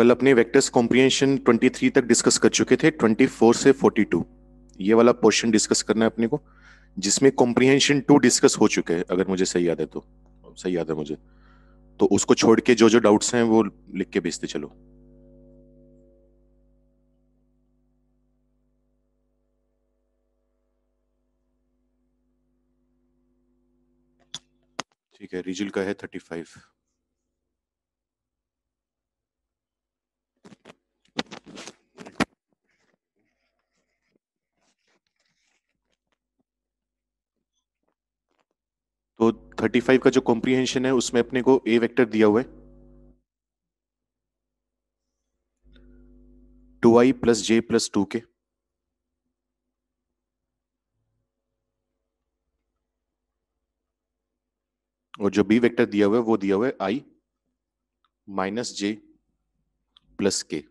कल अपने vectors comprehension 23 तक डिस्कस कर चुके थे 24 से 42 ये वाला पोर्शन डिस्कस करना है अपने को जिसमें कॉम्प्रिहेंशन टू डिस्कस हो चुके हैं अगर मुझे सही याद है तो सही याद है मुझे तो उसको छोड़ के जो जो डाउट्स हैं वो लिख के भेजते चलो ठीक है रिजिल का है थर्टी फाइव तो 35 का जो कॉम्प्रीहेंशन है उसमें अपने को ए वेक्टर दिया हुआ है टू आई plus J plus two K और जो बी वेक्टर दिया हुआ है वो दिया हुआ है I minus J plus K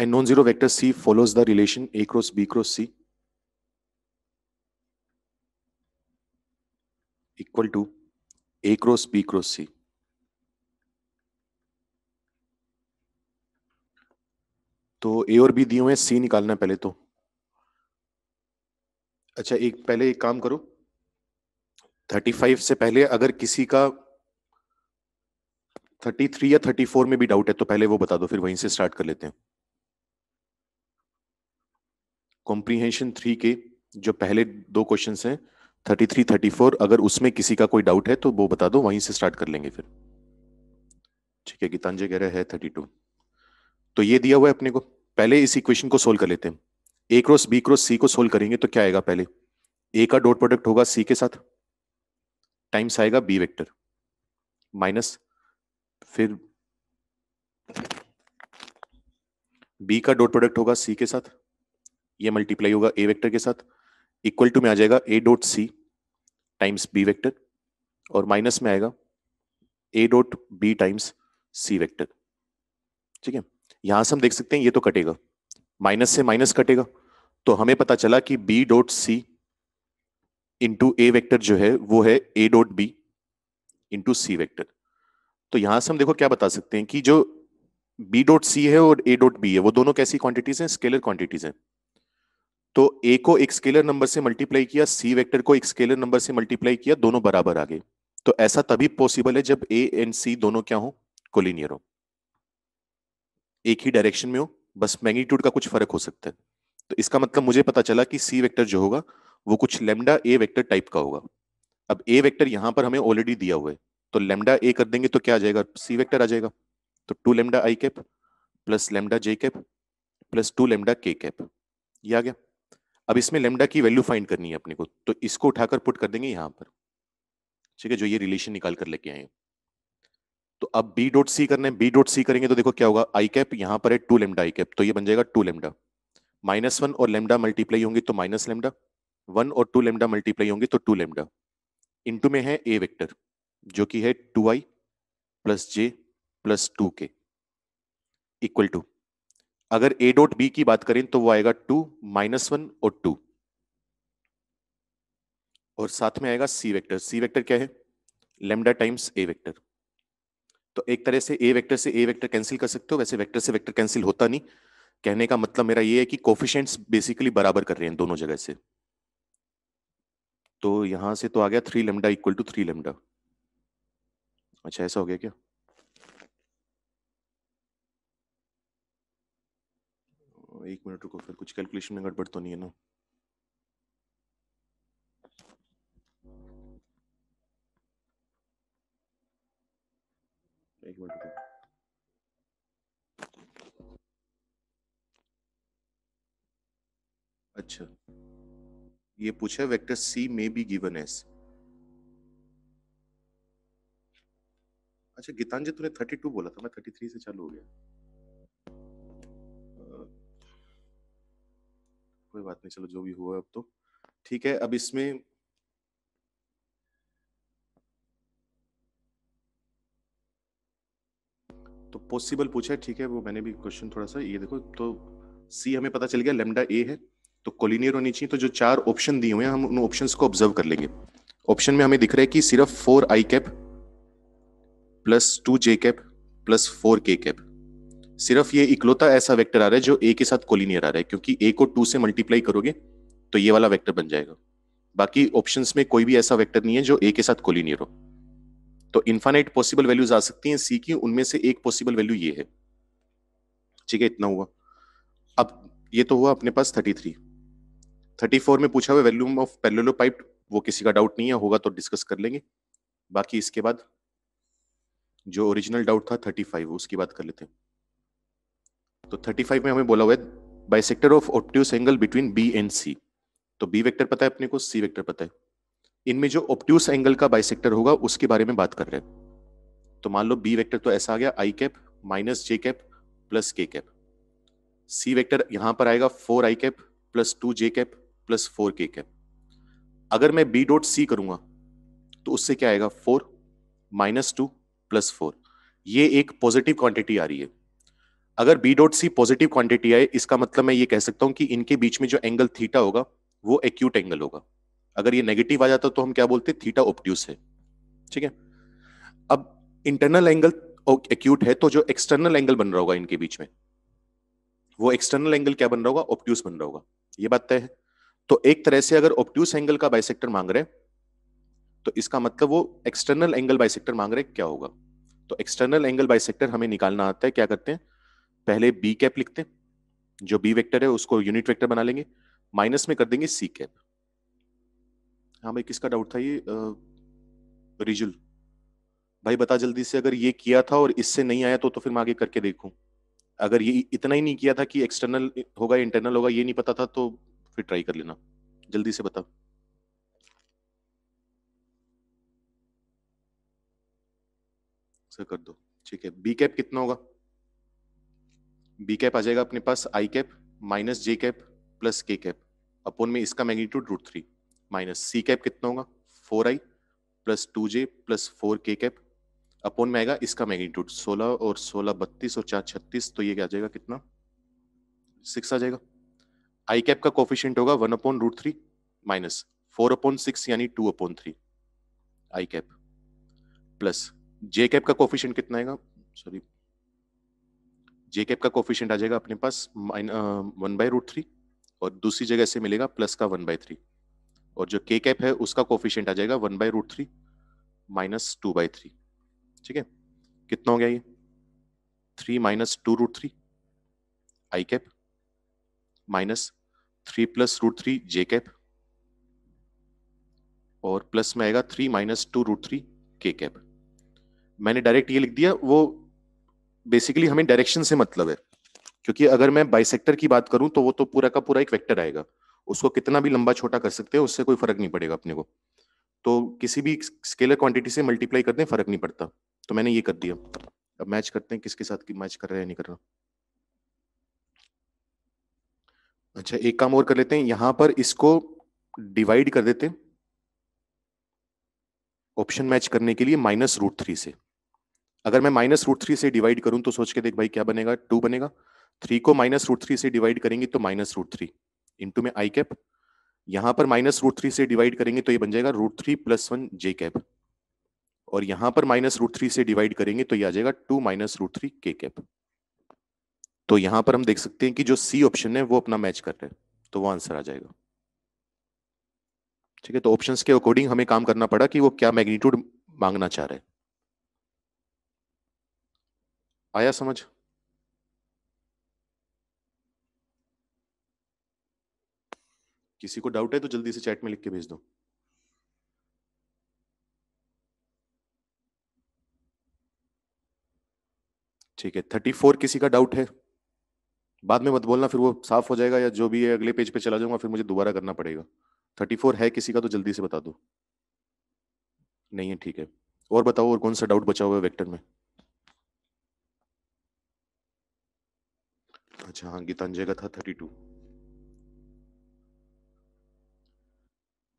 and non zero vector C follows the relation A cross B cross C equal to A cross B cross C तो ए और बी दिए हुए सी निकालना पहले तो अच्छा एक पहले एक काम करो 35 से पहले अगर किसी का 33 या 34 में भी डाउट है तो पहले वो बता दो फिर वहीं से स्टार्ट कर लेते हैं कॉम्प्रीहेंशन थ्री के जो पहले दो क्वेश्चन हैं थर्टी थ्री थर्टी फोर अगर उसमें किसी का कोई डाउट है तो वो बता दो वहीं से स्टार्ट कर लेंगे फिर ठीक है गीतांजय कह रहे हैं थर्टी टू तो ये दिया हुआ है अपने को पहले इस इक्वेशन को सोल्व कर लेते हैं A cross B cross C को सोल्व करेंगे तो क्या आएगा पहले ए का डॉट प्रोडक्ट होगा सी के साथ टाइम्स आएगा बी वेक्टर माइनस फिर बी का डॉट प्रोडक्ट होगा सी के साथ ये मल्टीप्लाई होगा ए वेक्टर के साथ इक्वल टू में आ जाएगा A dot C times B vector और माइनस में आएगा A dot B times C vector ठीक है यहां से हम देख सकते हैं ये तो कटेगा माइनस से माइनस कटेगा तो हमें पता चला कि B dot C into A vector जो है वो है A dot B into C vector तो यहां से हम देखो क्या बता सकते हैं कि जो बी डॉट सी है और ए डॉट बी है वो दोनों कैसी क्वांटिटीज हैं स्केलर क्वांटिटीज हैं तो ए को एक स्केलर नंबर से मल्टीप्लाई किया सी वेक्टर को एक स्केलर नंबर से मल्टीप्लाई किया दोनों बराबर आ गए तो ऐसा तभी पॉसिबल है जब ए एंड सी दोनों क्या हो कोलिनियर हो एक ही डायरेक्शन में हो बस मैग्नीट्यूड का कुछ फर्क हो सकता है तो इसका मतलब मुझे पता चला कि सी वेक्टर जो होगा वो कुछ लेमडा ए वेक्टर टाइप का होगा अब ए वेक्टर यहाँ पर हमें ऑलरेडी दिया हुआ है तो लेमडा ए कर देंगे तो क्या आ जाएगा सी वेक्टर आ जाएगा तो two lambda I cap plus lambda J cap plus two lambda K cap ये आ गया अब इसमें लेमडा की वैल्यू फाइंड करनी है अपने को तो इसको उठाकर पुट कर देंगे यहां पर ठीक है जो ये रिलेशन निकाल कर लेके आए तो अब बी डॉट सी करने बी डॉट सी करेंगे तो देखो क्या होगा आई कैप यहां पर है टू लेमडा आई कैप तो ये बन जाएगा टू लेमडा माइनस वन और लेमडा मल्टीप्लाई होंगे तो माइनस लेमडा वन और टू लेमडा मल्टीप्लाई होंगे तो टू लेमडा इंटू में है ए वेक्टर जो कि है two I plus J plus two K equal to अगर ए डॉट बी की बात करें तो वो आएगा टू माइनस वन और टू और साथ में आएगा सी वेक्टर सी वेक्टर क्या है लेमडा टाइम्स ए वेक्टर तो एक तरह से ए वेक्टर से ए वेक्टर कैंसिल कर सकते हो वैसे वेक्टर से वेक्टर कैंसिल होता नहीं कहने का मतलब मेरा ये है कि कोफिशेंट्स बेसिकली बराबर कर रहे हैं दोनों जगह से तो यहां से तो आ गया three lambda equal to three lambda अच्छा ऐसा हो गया क्या एक मिनट रुको फिर कुछ कैलकुलेशन में गड़बड़ तो नहीं है ना हम्म, एक मिनट रुको अच्छा ये पूछा वेक्टर सी में बी गिवन एस अच्छा गीतांजलि तूने 32 बोला था मैं 33 से चालू हो गया कोई बात नहीं चलो जो भी हुआ अब तो ठीक है अब इसमें तो पॉसिबल पूछा है ठीक है वो मैंने भी क्वेश्चन थोड़ा सा ये देखो तो सी हमें पता चल गया लेमडा ए है तो कोलिनियर होनी चाहिए तो जो चार ऑप्शन दिए हुए हैं हम उन ऑप्शन को ऑब्जर्व कर लेंगे ऑप्शन में हमें दिख रहा है कि सिर्फ four I cap plus two J cap plus four K cap सिर्फ ये इकलौता ऐसा वेक्टर आ रहा है जो ए के साथ कोलिनियर आ रहा है क्योंकि ए को टू से मल्टीप्लाई करोगे तो ये वाला वेक्टर बन जाएगा बाकी ऑप्शंस में कोई भी ऐसा वेक्टर नहीं है जो ए के साथ कोलिनियर हो तो इन्फानाइट पॉसिबल वैल्यूज आ सकती हैं सी की उनमें से एक पॉसिबल वैल्यू ये है ठीक है इतना हुआ अब ये तो हुआ अपने पास थर्टी थ्री थर्टी फोर में पूछा हुआ वैल्यूम ऑफ पेलोलो पाइप वो किसी का डाउट नहीं है होगा तो डिस्कस कर लेंगे बाकी इसके बाद जो ओरिजिनल डाउट था थर्टी फाइव उसकी बात कर लेते हैं तो 35 में हमें बोला हुआ है बाई सेक्टर ऑफ ऑप्टिव angle between B and C तो बी वेक्टर पता है अपने को सी वेक्टर पता है इनमें जो ऑप्टिव एंगल का बाई होगा उसके बारे में बात कर रहे हैं तो मान लो बी वेक्टर तो ऐसा आ गया I cap minus J cap plus के कैप सी वेक्टर यहां पर आएगा four I cap plus two J cap plus four K cap अगर मैं बी डॉट सी करूंगा तो उससे क्या आएगा four minus two plus four ये एक पॉजिटिव क्वांटिटी आ रही है अगर B dot C positive quantity आए इसका मतलब मैं ये कह सकता हूँ कि इनके बीच में जो एंगल थीटा होगा वो एक्यूट एंगल होगा अगर ये नेगेटिव आ जाता तो हम क्या बोलते थीटा ओप्ट्यूस है ठीक है अब इंटरनल एंगल एक्यूट है तो जो एक्सटर्नल एंगल बन रहा होगा इनके बीच में वो एक्सटर्नल एंगल क्या बन रहा होगा ऑप्ट्यूस बन रहा होगा ये बात तय है तो एक तरह से अगर ऑप्ट्यूस एंगल का बाइसेक्टर मांग रहे तो इसका मतलब वो एक्सटर्नल एंगल बाइसेक्टर मांग रहे क्या होगा तो एक्सटर्नल एंगल बाइसेक्टर हमें निकालना आता है क्या करते हैं पहले बी कैप लिखते हैं जो बी वेक्टर है उसको यूनिट वेक्टर बना लेंगे माइनस में कर देंगे सी कैप हाँ भाई किसका डाउट था ये रिजुल भाई बता जल्दी से अगर ये किया था और इससे नहीं आया तो तो फिर मैं आगे करके देखूं अगर ये इतना ही नहीं किया था कि एक्सटर्नल होगा इंटरनल होगा ये नहीं पता था तो फिर ट्राई कर लेना जल्दी से बताओ सर कर दो ठीक है बी कैप कितना होगा बी कैप आ जाएगा अपने पास I cap minus J cap plus के कैप अपोन में इसका magnitude root three minus C cap कितना होगा four I plus two J plus four K cap upon में आएगा इसका मैग्नीट्यूड सोलह और सोलह बत्तीस और चार छत्तीस तो ये क्या आ जाएगा कितना सिक्स आ जाएगा आई कैप का कोफिशियंट होगा one upon root three minus four upon six यानी two upon three I cap plus J cap का कोफिशियंट कितना आएगा सॉरी जे कैप का कोफिशियंट आ जाएगा अपने पास वन बाई रूट थ्री और दूसरी जगह से मिलेगा प्लस का वन बाई थ्री और जो के कैप है उसका कोफिशियंट आ जाएगा one by root three minus two by three ठीक है कितना हो गया ये three minus two root three I cap minus three plus root three J cap और प्लस में आएगा three minus two root three के कैप मैंने डायरेक्ट ये लिख दिया वो बेसिकली हमें डायरेक्शन से मतलब है क्योंकि अगर मैं बाइसेक्टर की बात करूं तो वो तो पूरा का पूरा एक वेक्टर आएगा उसको कितना भी लंबा छोटा कर सकते हैं उससे कोई फर्क नहीं पड़ेगा अपने को तो किसी भी स्केलर क्वांटिटी से मल्टीप्लाई करते हैं फर्क नहीं पड़ता तो मैंने ये कर दिया अब मैच करते हैं किसके साथ की मैच कर रहे हैं नहीं कर रहा अच्छा एक काम और कर लेते हैं यहां पर इसको डिवाइड कर देते हैं ऑप्शन मैच करने के लिए माइनस रूट थ्री से अगर मैं माइनस रूट थ्री से डिवाइड करूं तो सोच के देख भाई क्या बनेगा टू बनेगा थ्री को माइनस रूट थ्री से डिवाइड करेंगे तो माइनस रूट थ्री इंटू में आई कैप यहां पर माइनस रूट थ्री से डिवाइड करेंगे तो ये बन जाएगा root three plus one J cap और यहां पर माइनस रूट थ्री से डिवाइड करेंगे तो ये आ जाएगा टू माइनस रूट थ्री के कैप तो यहां पर हम देख सकते हैं कि जो सी ऑप्शन है वो अपना मैच कर रहे हैं तो वो आंसर आ जाएगा ठीक है तो ऑप्शंस के अकॉर्डिंग हमें काम करना पड़ा कि वो क्या मैग्नीट्यूड मांगना चाह रहे हैं आया समझ किसी को डाउट है तो जल्दी से चैट में लिख के भेज दो ठीक है थर्टी फोर किसी का डाउट है बाद में मत बोलना फिर वो साफ हो जाएगा या जो भी है अगले पेज पे चला जाऊंगा फिर मुझे दोबारा करना पड़ेगा थर्टी फोर है किसी का तो जल्दी से बता दो नहीं है ठीक है और बताओ और कौन सा डाउट बचा हुआ है वेक्टर में अच्छा हाँ गीतांजय का था थर्टी टू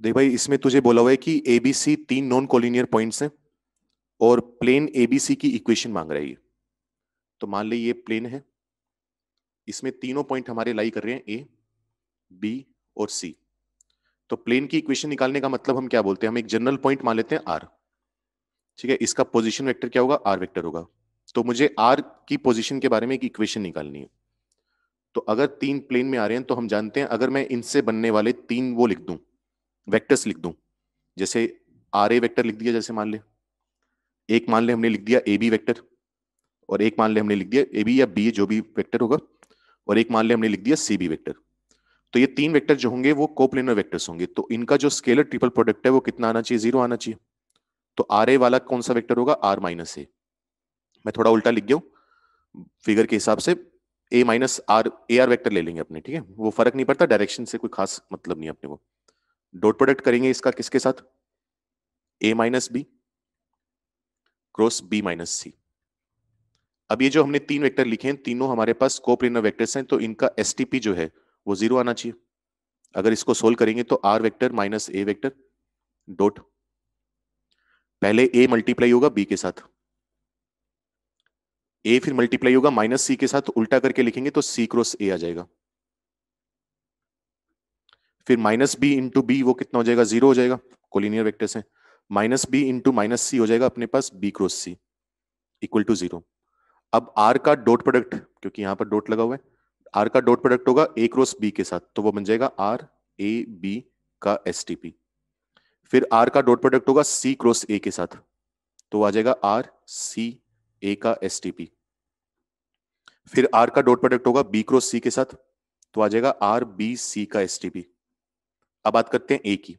देख भाई इसमें तुझे बोला हुआ है कि एबीसी तीन नॉन कॉलिनियर पॉइंट्स हैं और प्लेन एबीसी की इक्वेशन मांग रही है तो मान ले ये प्लेन है इसमें तीनों पॉइंट हमारे लाई कर रहे हैं ए बी और सी तो प्लेन की इक्वेशन निकालने का मतलब हम क्या बोलते हैं हम एक जनरल पॉइंट मान लेते हैं आर ठीक है इसका पोजिशन वैक्टर क्या होगा आर वैक्टर होगा तो मुझे आर की पोजिशन के बारे में एक इक्वेशन निकालनी है तो अगर तीन प्लेन में आ रहे हैं तो हम जानते हैं अगर मैं इनसे बनने वाले तीन वो लिख दूं वेक्टर्स लिख दूं जैसे आर ए वैक्टर लिख दिया जैसे मान ले एक मान ले हमने लिख दिया ए बी वैक्टर और एक मान ले हमने लिख दिया ए बी या बी जो भी वैक्टर होगा और एक मान ले हमने लिख दिया सी बी वैक्टर तो ये तीन वेक्टर जो होंगे वो कोप्लेनर वेक्टर्स होंगे तो इनका जो स्केलर ट्रिपल प्रोडक्ट है वो कितना आना चाहिए जीरो आना चाहिए तो आर ए वाला कौन सा वेक्टर होगा आर माइनस ए मैं थोड़ा उल्टा लिख गया हूँ फिगर के हिसाब से A minus R A R vector ले लेंगे अपने ठीक है वो फर्क नहीं पड़ता डायरेक्शन से कोई खास मतलब नहीं अपने को डॉट प्रोडक्ट करेंगे इसका किसके साथ A minus B cross B minus C अब ये जो हमने तीन वेक्टर लिखे हैं तीनों हमारे पास कोप्लेनर वेक्टर्स हैं तो इनका एस जो है वो जीरो आना चाहिए अगर इसको सोल्व करेंगे तो R vector minus A vector dot पहले ए मल्टीप्लाई होगा बी के साथ ए फिर मल्टीप्लाई होगा माइनस सी के साथ उल्टा करके लिखेंगे तो सी क्रॉस ए आ जाएगा फिर माइनस बी इंटू बी वो कितना हो जाएगा जीरो हो जाएगा कोलिनियर वेक्टर से minus B into minus C हो जाएगा अपने पास B cross C equal to zero अब आर का डॉट प्रोडक्ट क्योंकि यहां पर डॉट लगा हुआ है आर का डॉट प्रोडक्ट होगा ए क्रॉस बी के साथ तो वो बन जाएगा आर ए बी का एस फिर आर का डॉट प्रोडक्ट होगा सी क्रॉस ए के साथ तो आ जाएगा आर सी ए का एस फिर आर का डॉट प्रोडक्ट होगा बी क्रॉस सी के साथ तो आ जाएगा आर बी सी का एस अब बात करते हैं ए की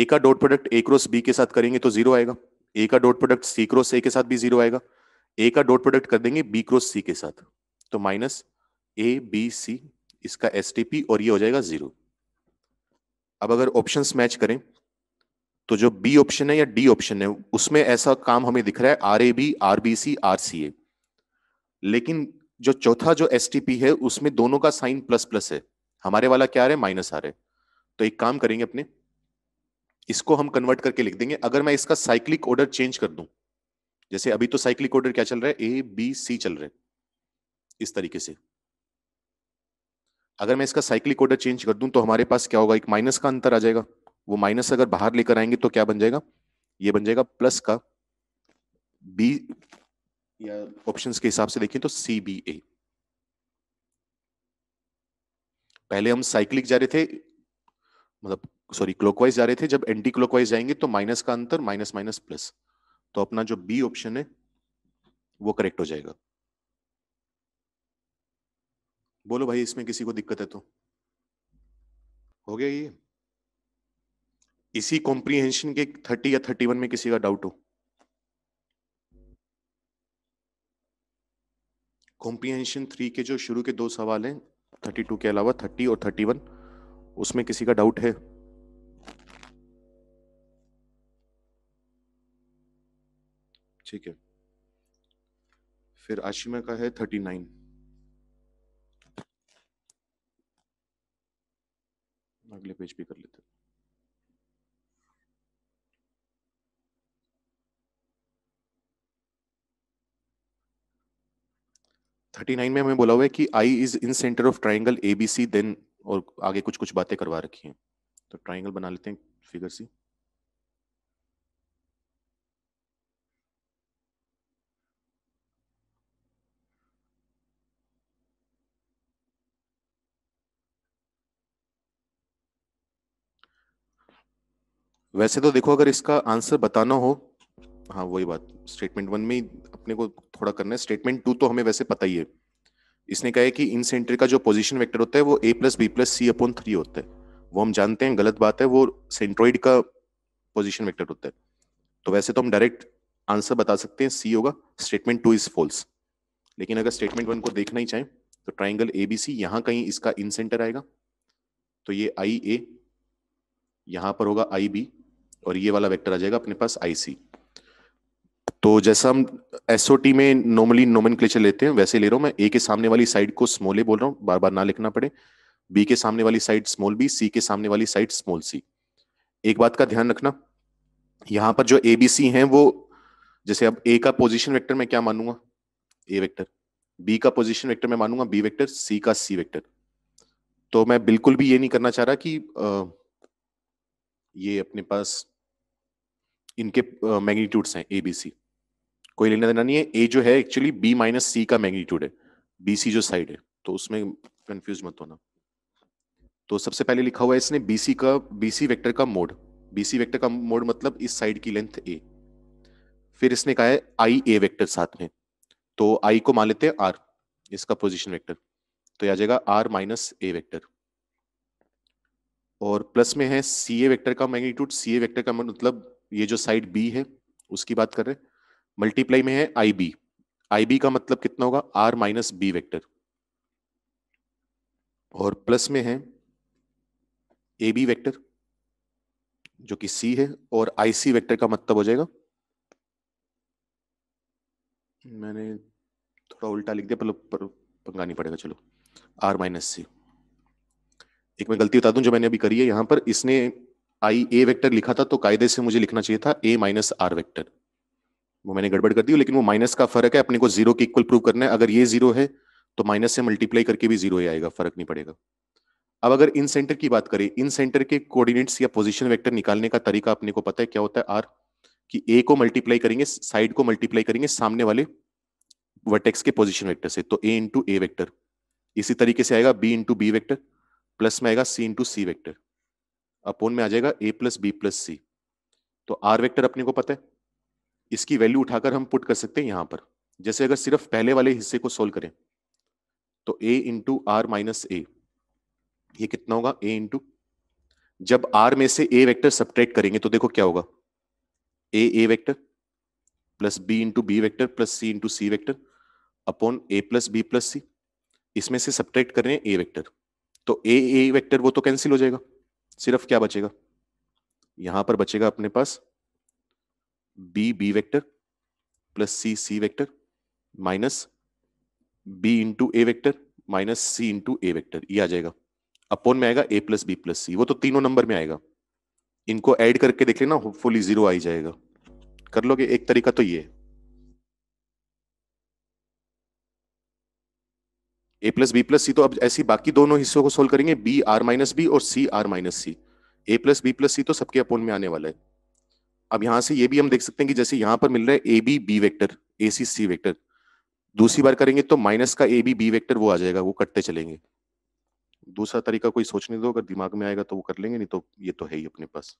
ए का dot product A cross B के साथ करेंगे तो जीरो आएगा ए का dot product C cross A के साथ भी जीरो आएगा ए का डॉट प्रोडक्ट कर देंगे बी क्रॉस सी के साथ तो माइनस ए बी सी इसका एस और ये हो जाएगा जीरो अब अगर ऑप्शंस मैच करें तो जो बी ऑप्शन है या डी ऑप्शन है उसमें ऐसा काम हमें दिख रहा है R A B R B C R C A लेकिन जो चौथा जो एस टी पी है उसमें दोनों का साइन प्लस प्लस है हमारे वाला क्या आ रहा है माइनस आ रहा है तो एक काम करेंगे अपने इसको हम कन्वर्ट करके लिख देंगे अगर मैं इसका साइक्लिक ऑर्डर चेंज कर दूं जैसे अभी तो साइक्लिक ऑर्डर क्या चल रहा है ए बी सी चल रहा है इस तरीके से अगर मैं इसका साइक्लिक ऑर्डर चेंज कर दूं तो हमारे पास क्या होगा एक माइनस का अंतर आ जाएगा वो माइनस अगर बाहर लेकर आएंगे तो क्या बन जाएगा ये बन जाएगा प्लस का बी या ऑप्शन के हिसाब से देखें तो सी बी ए पहले हम साइक्लिक जा रहे थे मतलब सॉरी क्लॉकवाइज जा रहे थे जब एंटी क्लॉकवाइज जाएंगे तो माइनस का अंतर माइनस माइनस प्लस तो अपना जो बी ऑप्शन है वो करेक्ट हो जाएगा बोलो भाई इसमें किसी को दिक्कत है तो हो गया ये इसी कॉम्प्रीहेंशन के थर्टी या थर्टी वन में किसी का डाउट हो कॉम्प्रीहेंशन थ्री के जो शुरू के दो सवाल हैं थर्टी टू के अलावा थर्टी और थर्टी वन उसमें किसी का डाउट है ठीक है फिर आशिमा का है थर्टी नाइन अगले पेज भी कर लेते हैं थर्टी नाइन में हमें बोला हुआ है कि I is incentre of triangle A B C then और आगे कुछ कुछ बातें करवा रखी हैं तो ट्राइंगल बना लेते हैं फिगर सी वैसे तो देखो अगर इसका आंसर बताना हो हाँ वही बात स्टेटमेंट वन में ही अपने को थोड़ा करना है स्टेटमेंट टू तो हमें वैसे पता ही है इसने कहा है कि इन सेंटर का जो पोजिशन वैक्टर होता है वो A plus B plus C upon three होता है वो हम जानते हैं गलत बात है वो सेंट्रोइड का पोजिशन वैक्टर होता है तो वैसे तो हम डायरेक्ट आंसर बता सकते हैं सी होगा स्टेटमेंट टू इज फॉल्स लेकिन अगर स्टेटमेंट वन को देखना ही चाहें तो ट्राइंगल ए बी सी यहाँ कहीं इसका इन सेंटर आएगा तो ये आई ए यहाँ पर होगा आई बी और ये वाला वेक्टर आ जाएगा अपने पास आई सी तो जैसा हम एस में नॉर्मली नोमन लेते हैं वैसे ले रहा हूँ मैं ए के सामने वाली साइड को स्मॉल ए बोल रहा हूँ बार बार ना लिखना पड़े बी के सामने वाली साइड स्मॉल बी सी के सामने वाली साइड स्मॉल सी एक बात का ध्यान रखना यहां पर जो ए बी सी है वो जैसे अब ए का पोजिशन वैक्टर मैं क्या मानूंगा ए वेक्टर बी का पोजिशन वैक्टर मैं मानूंगा बी वैक्टर सी का सी वैक्टर तो मैं बिल्कुल भी ये नहीं करना चाह रहा कि ये अपने पास इनके मैग्नीट्यूड्स हैं ए बी सी कोई लेना देना नहीं है ए जो है एक्चुअली बी माइनस सी का मैग्नीट्यूड है बी सी जो साइड है तो उसमें कंफ्यूज मत होना तो सबसे पहले लिखा हुआ है इसने बी सी का बी सी वेक्टर का मोड बी सी वेक्टर का मोड मतलब इस साइड की लेंथ ए फिर इसने कहा है आई ए वेक्टर साथ में तो आई को मान लेते हैं आर इसका पोजिशन वेक्टर तो आ जाएगा आर माइनस ए वेक्टर और प्लस में है सी ए वेक्टर का मैग्नीट्यूड सी ए वेक्टर का मतलब ये जो साइड बी है उसकी बात कर रहे हैं मल्टीप्लाई में है आई बी आई बी का मतलब कितना होगा आर माइनस बी वेक्टर और प्लस में है ए बी वेक्टर जो कि सी है और आई सी वेक्टर का मतलब हो जाएगा मैंने थोड़ा उल्टा लिख दिया पर पंगा नहीं पड़ेगा चलो आर माइनस सी एक मैं गलती बता दूं जो मैंने अभी करी है यहां पर इसने आई ए वेक्टर लिखा था तो कायदे से मुझे लिखना चाहिए था ए माइनस आर वेक्टर वो मैंने गड़बड़ कर दी लेकिन वो माइनस का फर्क है अपने को जीरो के इक्वल प्रूव करना है अगर ये जीरो है तो माइनस से मल्टीप्लाई करके भी जीरो ही आएगा फर्क नहीं पड़ेगा अब अगर इन सेंटर की बात करें इन सेंटर के कोऑर्डिनेट्स या पोजीशन वेक्टर निकालने का तरीका अपने को पता है क्या होता है आर कि ए को मल्टीप्लाई करेंगे साइड को मल्टीप्लाई करेंगे सामने वाले वर्टेक्स के पोजीशन वेक्टर से तो ए इंटू ए वैक्टर इसी तरीके से आएगा B into B vector plus में आएगा C into C vector upon में आ जाएगा A plus B plus C तो आर वैक्टर अपने को पता है इसकी वैल्यू उठाकर हम पुट कर सकते हैं यहां पर जैसे अगर सिर्फ पहले वाले हिस्से को सोल्व करें तो a into R minus A ये कितना होगा a इंटू जब r में से a वेक्टर सब्ट्रैक्ट करेंगे तो देखो क्या होगा a a vector plus b into B vector plus C into C vector upon A plus B plus C इसमें से सब्ट्रैक्ट कर रहे हैं ए वेक्टर तो a a वेक्टर वो तो कैंसिल हो जाएगा सिर्फ क्या बचेगा यहां पर बचेगा अपने पास B B vector plus C C vector minus B into A vector minus C into A vector ये e आ जाएगा अपोन में आएगा A plus B plus C वो तो तीनों नंबर में आएगा इनको ऐड करके देख लेना होपफुली जीरो आ ही जाएगा कर लोगे एक तरीका तो ये A plus B plus C तो अब ऐसी बाकी दोनों हिस्सों को सोल्व करेंगे बी आर माइनस बी और C R minus C A plus B plus C तो सबके अपोन में आने वाला है अब यहां से ये भी हम देख सकते हैं कि जैसे यहां पर मिल रहा है A B B vector A C C vector दूसरी बार करेंगे तो माइनस का ए बी बी वैक्टर वो आ जाएगा वो कटते चलेंगे दूसरा तरीका कोई सोचने दो अगर दिमाग में आएगा तो वो कर लेंगे नहीं तो ये तो है ही अपने पास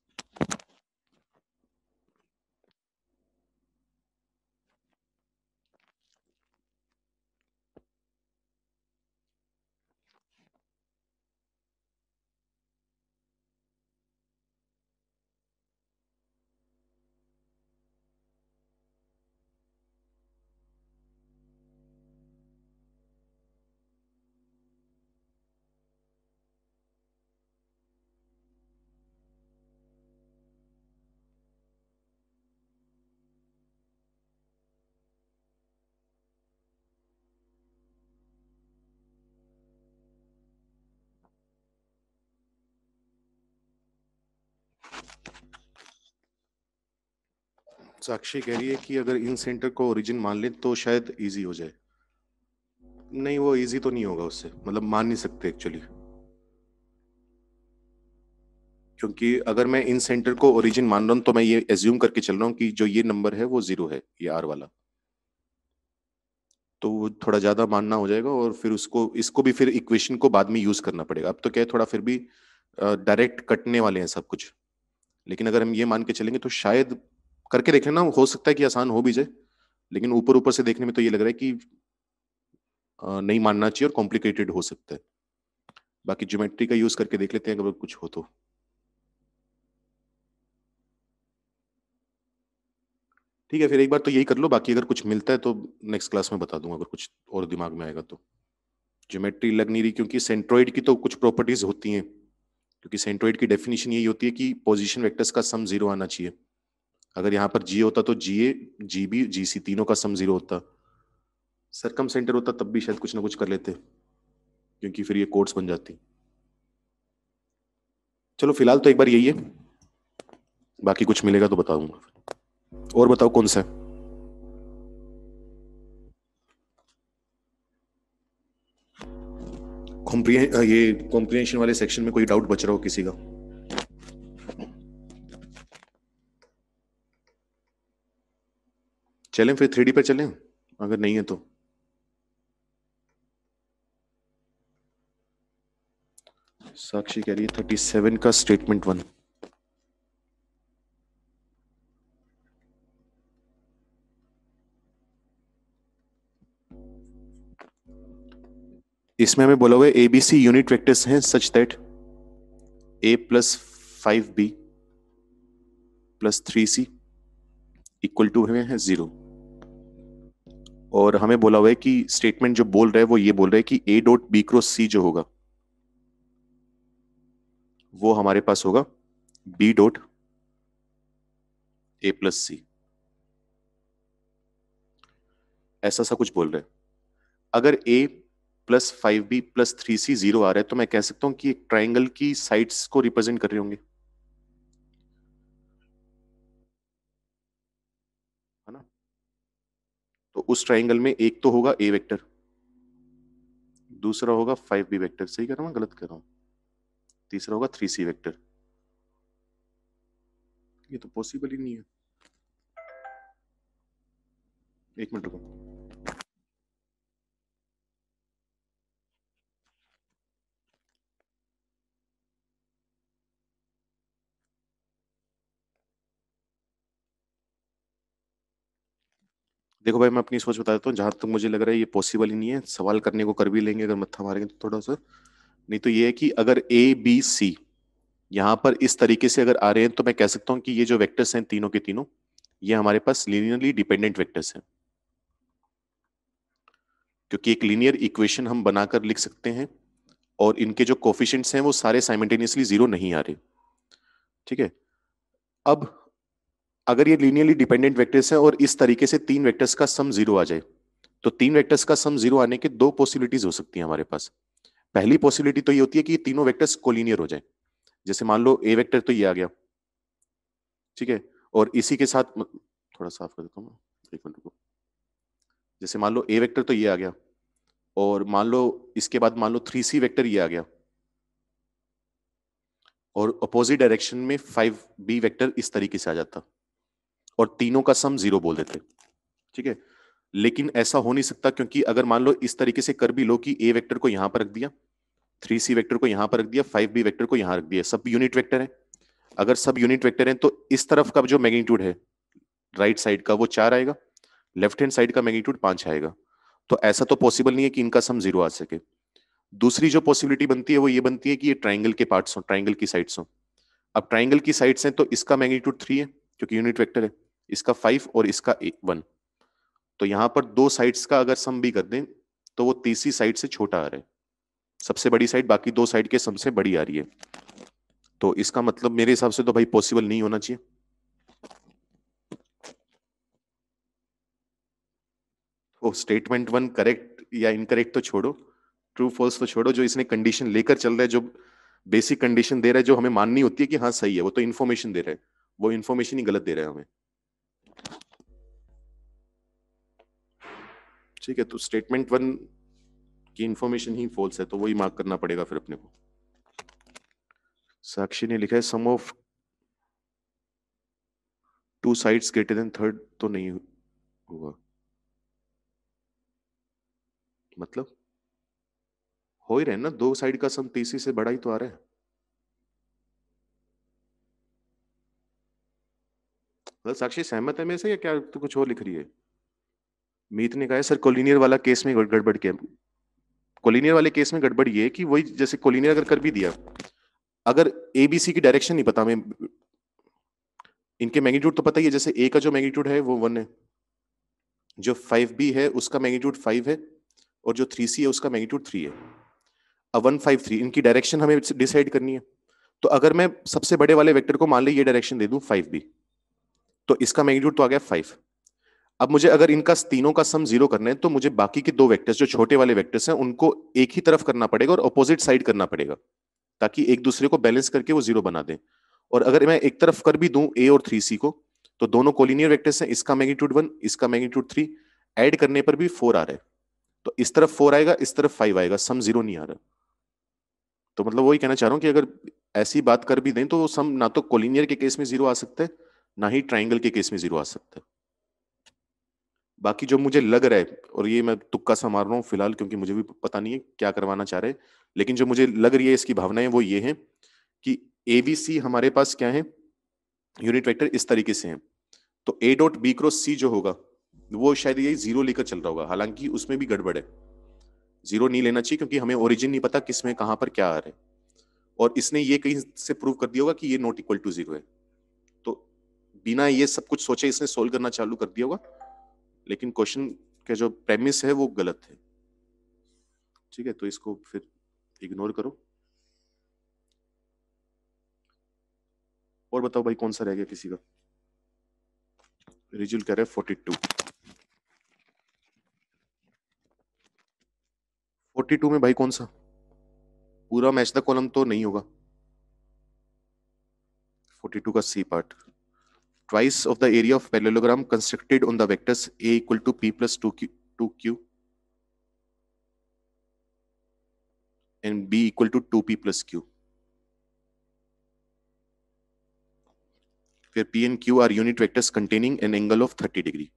साक्षी कह रही है कि अगर इन सेंटर को ओरिजिन मान ले तो शायद इजी हो जाए नहीं वो इजी तो नहीं होगा उससे मतलब मान नहीं सकते एक्चुअली क्योंकि अगर मैं इन सेंटर को ओरिजिन मान रहा हूं तो मैं ये एज्यूम करके चल रहा हूँ कि जो ये नंबर है वो जीरो है ये आर वाला तो वो थोड़ा ज्यादा मानना हो जाएगा और फिर उसको इसको भी फिर इक्वेशन को बाद में यूज करना पड़ेगा अब तो क्या है थोड़ा फिर भी डायरेक्ट कटने वाले हैं सब कुछ लेकिन अगर हम ये मान के चलेंगे तो शायद करके देख लेना हो सकता है कि आसान हो भी जाए लेकिन ऊपर ऊपर से देखने में तो ये लग रहा है कि नहीं मानना चाहिए और कॉम्प्लिकेटेड हो सकता है बाकी ज्योमेट्री का यूज करके देख लेते हैं अगर कुछ हो तो ठीक है फिर एक बार तो यही कर लो बाकी अगर कुछ मिलता है तो नेक्स्ट क्लास में बता दूंगा अगर कुछ और दिमाग में आएगा तो ज्योमेट्री लग नहीं रही क्योंकि सेंट्रोइड की तो कुछ प्रॉपर्टीज होती हैं क्योंकि सेंट्रोइड की डेफिनेशन यही होती है कि पोजिशन वैक्टर्स का सम जीरो आना चाहिए अगर यहाँ पर जी होता तो जी ए जी बी जी सी तीनों का सम जीरो होता सरकम सेंटर होता तब भी शायद कुछ ना कुछ कर लेते क्योंकि फिर ये कोर्ट्स बन जाती चलो फिलहाल तो एक बार यही है बाकी कुछ मिलेगा तो बताऊंगा और बताओ कौन सा ये कॉम्प्रिहेंशन वाले सेक्शन में कोई डाउट बच रहा हो किसी का चलें फिर थ्री पर चलें अगर नहीं है तो साक्षी कह रही है थर्टी सेवन का स्टेटमेंट वन इसमें हमें बोला हुआ एबीसी यूनिट वेक्टर्स हैं such that A plus five B plus three C equal to हमें है जीरो और हमें बोला हुआ है कि स्टेटमेंट जो बोल रहा है वो ये बोल रहे हैं कि A dot B cross C जो होगा वो हमारे पास होगा B dot A plus C ऐसा सा कुछ बोल रहे हैं अगर A plus five B plus three C zero आ रहा है तो मैं कह सकता हूं कि एक ट्राइंगल की साइड्स को रिप्रेजेंट कर रहे होंगे उस ट्राइंगल में एक तो होगा ए वेक्टर दूसरा होगा फाइव बी वैक्टर सही कर रहा हूं गलत कर रहा हूं तीसरा होगा थ्री सी वैक्टर ये तो पॉसिबल ही नहीं है एक मिनट रुको देखो भाई मैं अपनी सोच बता देता हूँ जहाँ तक तो मुझे लग रहा है ये पॉसिबल ही नहीं है सवाल करने को कर भी लेंगे अगर मत्था मारेंगे तो थोड़ा सा नहीं तो ये है कि अगर ए बी सी यहाँ पर इस तरीके से अगर आ रहे हैं तो मैं कह सकता हूँ कि ये जो वेक्टर्स हैं तीनों के तीनों ये हमारे पास लीनियरली डिपेंडेंट वेक्टर्स हैं क्योंकि एक लीनियर इक्वेशन हम बनाकर लिख सकते हैं और इनके जो कोफिशेंट्स हैं वो सारे साइमेंटेनियसली जीरो नहीं आ रहे ठीक है अब अगर ये लीनियरली डिपेंडेंट वेक्टर्स हैं और इस तरीके से तीन वेक्टर्स का सम जीरो आ जाए तो तीन वेक्टर्स का सम जीरो आने के दो पॉसिबिलिटीज हो सकती है हमारे पास पहली पॉसिबिलिटी तो ये होती है कि ये तीनों वेक्टर्स कोलिनियर हो जाए जैसे मान लो ए वेक्टर तो ये आ गया ठीक है और इसी के साथ थोड़ा साफ कर देता हूँ एक मिनट को जैसे मान लो ए वेक्टर तो ये आ गया और मान लो इसके बाद मान लो थ्री सी वैक्टर ये आ गया और अपोजिट डायरेक्शन में फाइव बी वैक्टर इस तरीके से आ जाता और तीनों का सम जीरो बोल देते ठीक है लेकिन ऐसा हो नहीं सकता क्योंकि अगर मान लो इस तरीके से कर भी लो कि ए वेक्टर को यहां पर रख दिया थ्री सी वैक्टर को यहां पर रख दिया फाइव बी वैक्टर को यहां रख दिया सब यूनिट वैक्टर है अगर सब यूनिट वैक्टर है तो इस तरफ का जो मैग्नीट्यूड है राइट साइड का वो चार आएगा लेफ्ट हैंड साइड का मैग्नीट्यूड पांच आएगा तो ऐसा तो पॉसिबल नहीं है कि इनका सम जीरो आ सके दूसरी जो पॉसिबिलिटी बनती है वो ये बनती है कि ये ट्राइंगल के पार्ट्स हो ट्राइंगल की साइड्स हो अब ट्राइंगल की साइड्स हैं तो इसका मैग्नीट्यूड थ्री है क्योंकि यूनिट वेक्टर है इसका फाइव और इसका वन तो यहां पर दो साइड्स का अगर सम भी कर दें तो वो तीसरी साइड से छोटा आ रहा है सबसे बड़ी साइड बाकी दो साइड के सम से बड़ी आ रही है तो इसका मतलब मेरे हिसाब से तो भाई पॉसिबल नहीं होना चाहिए तो स्टेटमेंट वन करेक्ट या इनकरेक्ट तो छोड़ो ट्रू फॉल्स तो छोड़ो जो इसने कंडीशन लेकर चल रहा है जो बेसिक कंडीशन दे रहा है जो हमें माननी होती है कि हाँ सही है वो तो इन्फॉर्मेशन दे रहा है वो इन्फॉर्मेशन ही गलत दे रहा है हमें ठीक है तो स्टेटमेंट वन की इंफॉर्मेशन ही फॉल्स है तो वही मार्क करना पड़ेगा फिर अपने को साक्षी ने लिखा है sum of two sides greater than third तो नहीं होगा मतलब हो ही रहे ना दो साइड का सम तीसरी से बड़ा ही तो आ रहा है मतलब साक्षी सहमत है मेरे से या क्या तो कुछ और लिख रही है मीत ने कहा सर कोलिनियर वाला केस में गड़बड़ के कोलिनियर वाले केस में गड़बड़ ये कि वही जैसे कोलिनियर अगर कर भी दिया अगर ए बी सी की डायरेक्शन नहीं पता हमें इनके मैग्नीट्यूड तो पता ही है जैसे ए का जो मैग्नीट्यूड है वो वन है जो फाइव बी है उसका मैग्नीट्यूड फाइव है और जो थ्री सी है उसका मैग्नीट्यूड थ्री है अब वन फाइव थ्री इनकी डायरेक्शन हमें डिसाइड करनी है तो अगर मैं सबसे बड़े वाले वेक्टर को मान ली ये डायरेक्शन दे दूं फाइव बी तो इसका मैग्नीट्यूड तो आ गया फाइव अब मुझे अगर इनका तीनों का सम जीरो करना है तो मुझे बाकी के दो वेक्टर्स जो छोटे वाले वेक्टर्स हैं उनको एक ही तरफ करना पड़ेगा और अपोजिट साइड करना पड़ेगा ताकि एक दूसरे को बैलेंस करके वो जीरो बना दें और अगर मैं एक तरफ कर भी दूं ए और थ्री सी को तो दोनों कोलिनियर वेक्टर्स हैं इसका मैग्नीट्यूड वन इसका मैग्नीट्यूड थ्री एड करने पर भी फोर आ रहा है तो इस तरफ फोर आएगा इस तरफ फाइव आएगा सम जीरो नहीं आ रहा तो मतलब वही कहना चाह रहा हूँ कि अगर ऐसी बात कर भी दें तो सम ना तो कोलिनियर के केस में जीरो आ सकता है ना ही ट्राइंगल के केस में जीरो आ सकता बाकी जो मुझे लग रहा है और ये मैं तुक्का सा मार रहा हूँ फिलहाल क्योंकि मुझे भी पता नहीं है क्या करवाना चाह रहे लेकिन जो मुझे लग रही है इसकी भावनाएं वो ये है कि ए बी सी हमारे पास क्या है यूनिट वेक्टर इस तरीके से है तो A dot B cross C जो होगा वो शायद यही जीरो लेकर चल रहा होगा हालांकि उसमें भी गड़बड़ है जीरो नहीं लेना चाहिए क्योंकि हमें ओरिजिन नहीं पता किसमें कहां पर क्या आ रहा है और इसने ये कहीं से प्रूव कर दिया होगा कि ये नॉट इक्वल टू जीरो है बिना ये सब कुछ सोचे इसने सोल्व करना चालू कर दिया होगा लेकिन क्वेश्चन का जो प्रेमिस है वो गलत है ठीक है तो इसको फिर इग्नोर करो और बताओ भाई कौन सा रह गया किसी का रिजुल कह रहे फोर्टी टू फोर्टी टू में भाई कौन सा पूरा मैच द कॉलम तो नहीं होगा फोर्टी टू का C part twice of the area of parallelogram constructed on the vectors a equal to p plus 2q, 2q and b equal to 2p plus q. where p and q are unit vectors containing an angle of 30 degree.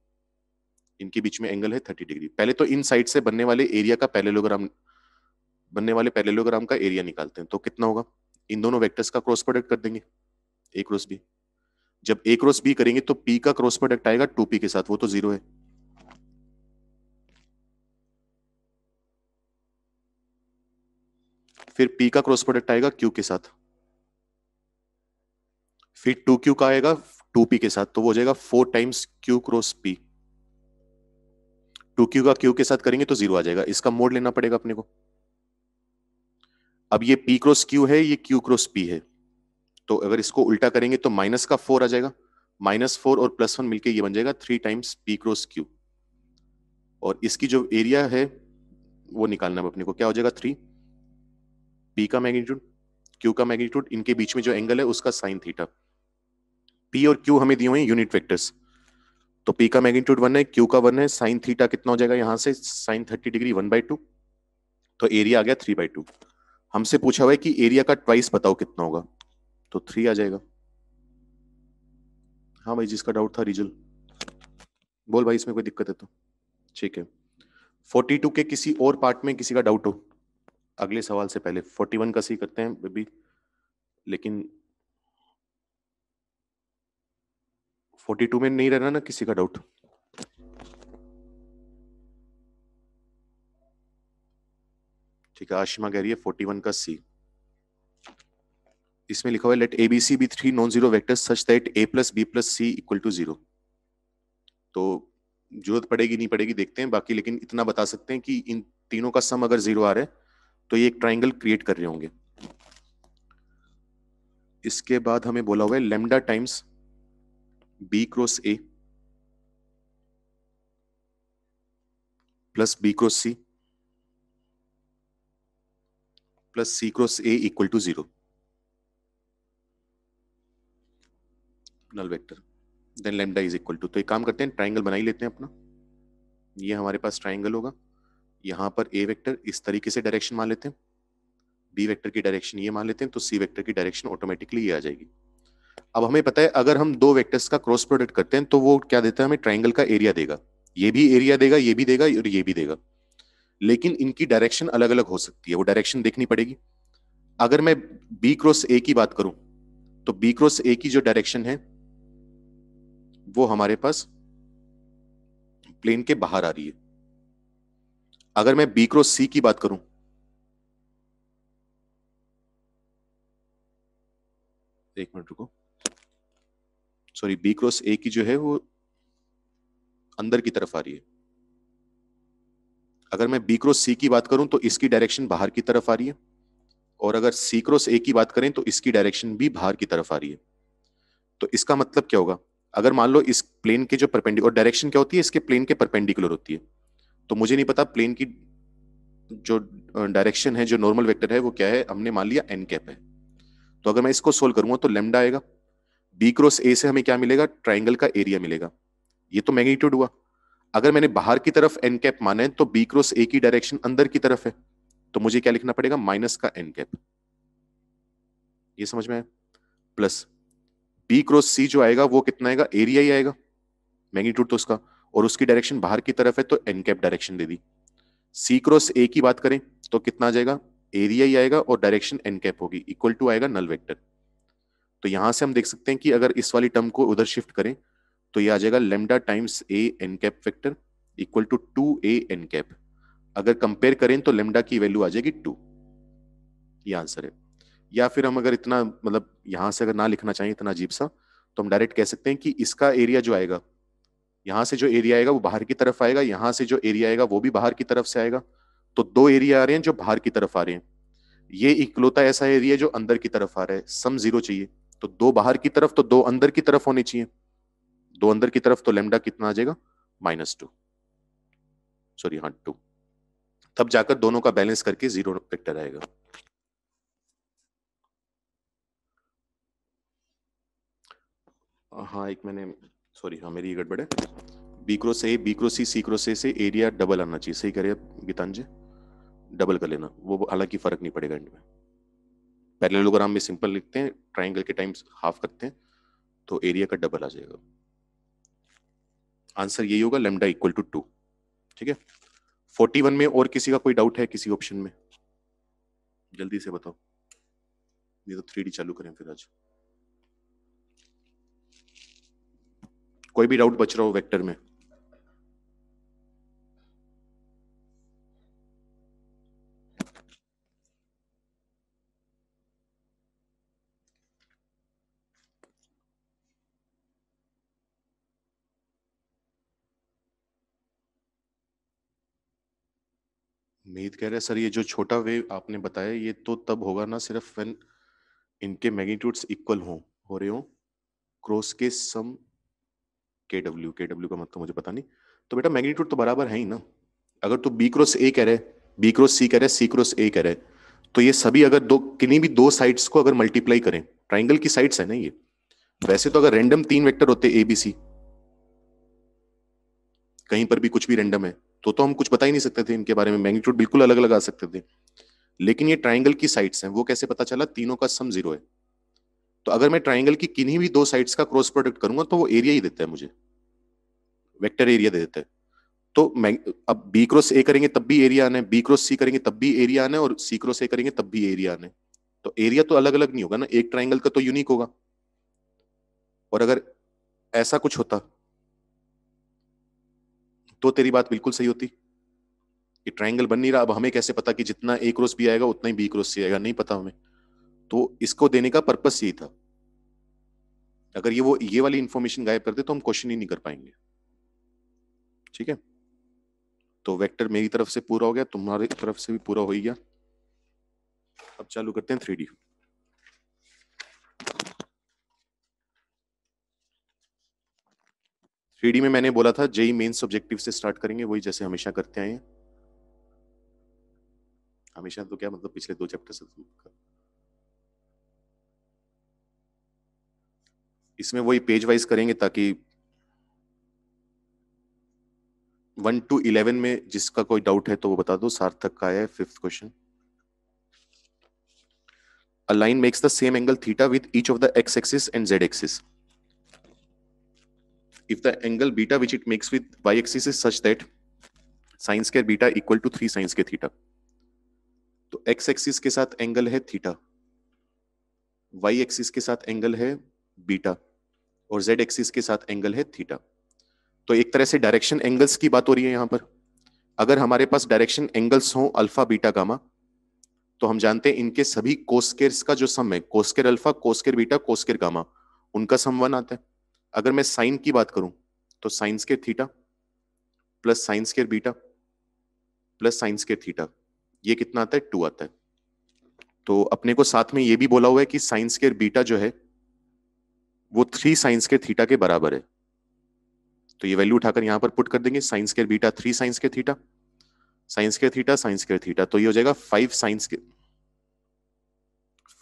इनके बीच में angle है 30 degree पहले तो इन side से बनने वाले area का पैरेलोग्राम बनने वाले पैरेलोग्राम का एरिया निकालते हैं तो कितना होगा इन दोनों वेक्टर्स का क्रॉस प्रोडक्ट कर देंगे ए क्रॉस बी जब ए क्रॉस बी करेंगे तो पी का क्रॉस प्रोडक्ट आएगा टू पी के साथ वो तो जीरो है फिर पी का क्रॉस प्रोडक्ट आएगा क्यू के साथ फिर टू क्यू का आएगा टू पी के साथ तो वो हो जाएगा four times Q cross P two Q का क्यू के साथ करेंगे तो जीरो आ जाएगा इसका मोड लेना पड़ेगा अपने को अब ये पी क्रॉस क्यू है ये क्यू क्रॉस पी है तो अगर इसको उल्टा करेंगे तो माइनस का फोर आ जाएगा माइनस फोर और प्लस वन मिलकर ये बन जाएगा three times P cross Q और इसकी जो एरिया है वो निकालना है अपने को क्या हो जाएगा थ्री पी का मैग्नीट्यूड क्यू का मैग्नीट्यूड इनके बीच में जो एंगल है उसका साइन थीटा पी और क्यू हमें दिए हुए यूनिट वेक्टर्स तो पी का मैग्नीट्यूड वन है क्यू का वन है साइन थीटा कितना हो जाएगा यहां से sine thirty degree one by two तो एरिया आ गया थ्री बाई टू हमसे पूछा हुआ है कि एरिया का ट्वाइस बताओ कितना होगा तो थ्री आ जाएगा हाँ भाई जिसका डाउट था रिजल बोल भाई इसमें कोई दिक्कत है तो ठीक है फोर्टी टू के किसी और पार्ट में किसी का डाउट हो अगले सवाल से पहले फोर्टी वन का सही करते हैं बेबी लेकिन फोर्टी टू में नहीं रहना ना किसी का डाउट ठीक है आशिमा कह रही है फोर्टी वन का सी इसमें लिखा हुआ let A B C be three non zero vectors such that A plus B plus C equal to zero तो जरूरत पड़ेगी नहीं पड़ेगी देखते हैं बाकी लेकिन इतना बता सकते हैं कि इन तीनों का सम अगर जीरो आ रहा है तो ये एक ट्राइंगल क्रिएट कर रहे होंगे इसके बाद हमें बोला हुआ है lambda times B cross A plus B cross C plus C cross A equal to zero null vector then lambda is equal to तो एक काम करते हैं ट्राइंगल बना लेते हैं अपना ये हमारे पास ट्राइंगल होगा यहाँ पर ए वेक्टर इस तरीके से डायरेक्शन मान लेते हैं बी वेक्टर की डायरेक्शन ये मान लेते हैं तो सी वेक्टर की डायरेक्शन ऑटोमेटिकली ये आ जाएगी अब हमें पता है अगर हम दो वेक्टर्स का क्रॉस प्रोडक्ट करते हैं तो वो क्या देता है हमें ट्राइंगल का एरिया देगा ये भी एरिया देगा ये भी देगा और ये भी देगा लेकिन इनकी डायरेक्शन अलग अलग हो सकती है वो डायरेक्शन देखनी पड़ेगी अगर मैं बी क्रॉस ए की बात करूं तो बी क्रॉस ए की जो डायरेक्शन है वो हमारे पास प्लेन के बाहर आ रही है अगर मैं बी क्रॉस सी की बात करूं एक मिनट रुको सॉरी बी क्रॉस ए की जो है वो अंदर की तरफ आ रही है अगर मैं बी क्रॉस सी की बात करूं तो इसकी डायरेक्शन बाहर की तरफ आ रही है और अगर सी क्रॉस ए की बात करें तो इसकी डायरेक्शन भी बाहर की तरफ आ रही है तो इसका मतलब क्या होगा अगर मान लो इस प्लेन के जो परपेंडिकुलर और डायरेक्शन क्या होती है इसके प्लेन के परपेंडिकुलर होती है तो मुझे नहीं पता प्लेन की जो डायरेक्शन है जो नॉर्मल वेक्टर है वो क्या है हमने मान लिया एन कैप है तो अगर मैं इसको सोल्व करूंगा तो लेमडा आएगा बी क्रॉस ए से हमें क्या मिलेगा ट्राइंगल का एरिया मिलेगा ये तो मैग्नीट्यूड हुआ अगर मैंने बाहर की तरफ एन कैप माना है तो बी क्रॉस ए की डायरेक्शन अंदर की तरफ है तो मुझे क्या लिखना पड़ेगा माइनस का एन कैप ये समझ में आया प्लस बी क्रॉस सी जो आएगा वो कितना आएगा एरिया ही आएगा मैग्नीट्यूड तो उसका और उसकी डायरेक्शन बाहर की तरफ है तो एन कैप डायरेक्शन दे दी सी क्रॉस ए की बात करें तो कितना आ जाएगा एरिया ही आएगा और डायरेक्शन एन कैप होगी इक्वल टू आएगा नल वेक्टर तो यहां से हम देख सकते हैं कि अगर इस वाली टर्म को उधर शिफ्ट करें तो ये आ जाएगा lambda times A N cap vector equal to two A N cap अगर कंपेयर करें तो लेमडा की वैल्यू आ जाएगी टू ये आंसर है या फिर हम अगर इतना मतलब यहां से अगर ना लिखना चाहिए इतना अजीब सा तो हम डायरेक्ट कह सकते हैं कि इसका एरिया जो आएगा यहां से जो एरिया आएगा वो बाहर की तरफ आएगा यहां से जो एरिया आएगा वो भी बाहर की तरफ से आएगा तो दो एरिया आ रहे हैं जो बाहर की तरफ आ रहे हैं ये इकलौता ऐसा एरिया जो अंदर की तरफ आ रहा है सम जीरो चाहिए तो दो बाहर की तरफ तो दो अंदर की तरफ होने चाहिए दो अंदर की तरफ तो लेमडा कितना आ जाएगा माइनस टू सॉरी हाँ टू तब जाकर दोनों का बैलेंस करके जीरो वेक्टर आएगा हाँ एक मैंने सॉरी हाँ मेरी गड़बड़ है B cross A B cross C C cross A से एरिया डबल आना चाहिए सही करिए गीतांजय डबल कर लेना वो हालांकि फर्क नहीं पड़ेगा एंड में पहले पैरेललोग्राम में सिंपल लिखते हैं ट्राइंगल के टाइम्स हाफ करते हैं तो एरिया का डबल आ जाएगा आंसर यही होगा लेमडा इक्वल टू टू ठीक है फोर्टी वन में और किसी का कोई डाउट है किसी ऑप्शन में जल्दी से बताओ नहीं तो थ्री चालू करें फिर आज कोई भी डाउट बच रहा हो वेक्टर में मीत कह रहे सर ये जो छोटा वेव आपने बताया ये तो तब होगा ना सिर्फ व्हेन इनके मैग्नीट्यूड्स इक्वल हो हो रहे हो क्रॉस के सम के डब्ल्यू के डब्ल्यू का मतलब मुझे पता नहीं तो बेटा मैग्नीट्यूड तो बराबर है ही ना अगर तू बी क्रॉस ए कह रहे बी क्रॉस सी कह रहे सी क्रॉस ए कह रहे तो ये सभी अगर दो किन्हीं भी दो साइड्स को अगर मल्टीप्लाई करें ट्राइंगल की साइड्स है ना ये वैसे तो अगर रेंडम तीन वेक्टर होते ए बी सी कहीं पर भी कुछ भी रेंडम है तो तो हम कुछ बता ही नहीं सकते थे इनके बारे में मैग्नीट्यूड बिल्कुल अलग अलग आ सकते थे लेकिन ये ट्राइंगल की साइड्स हैं वो कैसे पता चला तीनों का सम जीरो है तो अगर मैं ट्राइंगल की किन्हीं भी दो साइड्स का क्रॉस प्रोडक्ट करूंगा तो वो एरिया ही देता है मुझे वेक्टर एरिया दे देता है तो मैं अब बी क्रॉस ए करेंगे तब भी एरिया आना है बी क्रॉस सी करेंगे तब भी एरिया आना है और सी क्रॉस ए करेंगे तब भी एरिया आना है तो एरिया तो अलग अलग नहीं होगा ना एक ट्राइंगल का तो यूनिक होगा और अगर ऐसा कुछ होता तो तेरी बात बिल्कुल सही होती कि ट्राइंगल बन नहीं रहा अब हमें कैसे पता कि जितना ए क्रॉस बी आएगा उतना ही बी क्रॉस सी आएगा नहीं पता हमें तो इसको देने का पर्पस यही था अगर ये वो ये वाली इंफॉर्मेशन गायब करते तो हम क्वेश्चन ही नहीं कर पाएंगे ठीक है तो वेक्टर मेरी तरफ से पूरा हो गया तुम्हारी तरफ से भी पूरा हो ही गया अब चालू करते हैं थ्री थ्री में मैंने बोला था जेई मेन सब्जेक्टिव से स्टार्ट करेंगे वही जैसे हमेशा करते आए हैं हमेशा तो क्या मतलब पिछले दो चैप्टर से तो इसमें वही पेज वाइज करेंगे ताकि वन टू इलेवन में जिसका कोई डाउट है तो वो बता दो सार्थक का है fifth question a line makes the same angle theta with each of the x axis and z axis if the angle beta which it makes with y axis is such that sine square beta equal to three sine square theta तो x axis के साथ angle है theta, y axis के साथ angle है beta. और Z axis के साथ एंगल है थीटा तो एक तरह से डायरेक्शन एंगल्स की बात हो रही है यहां पर अगर हमारे पास डायरेक्शन एंगल्स हो अल्फा बीटा गामा तो हम जानते हैं इनके सभी कोस्केर का जो सम है cos square alpha cos square beta cos square gamma उनका सम वन आता है अगर मैं साइन की बात करूं तो साइंस के थीटा प्लस साइंस के बीटा प्लस साइंस के थीटा ये कितना आता है टू आता है तो अपने को साथ में ये भी बोला हुआ है कि साइंस के बीटा जो है वो थ्री साइंस के थीटा के बराबर है तो ये वैल्यू उठाकर यहां पर पुट कर देंगे साइंस के बीटा थ्री साइंस के थीटा साइंस के थीटा साइंस के थीटा तो ये हो जाएगा फाइव साइंस के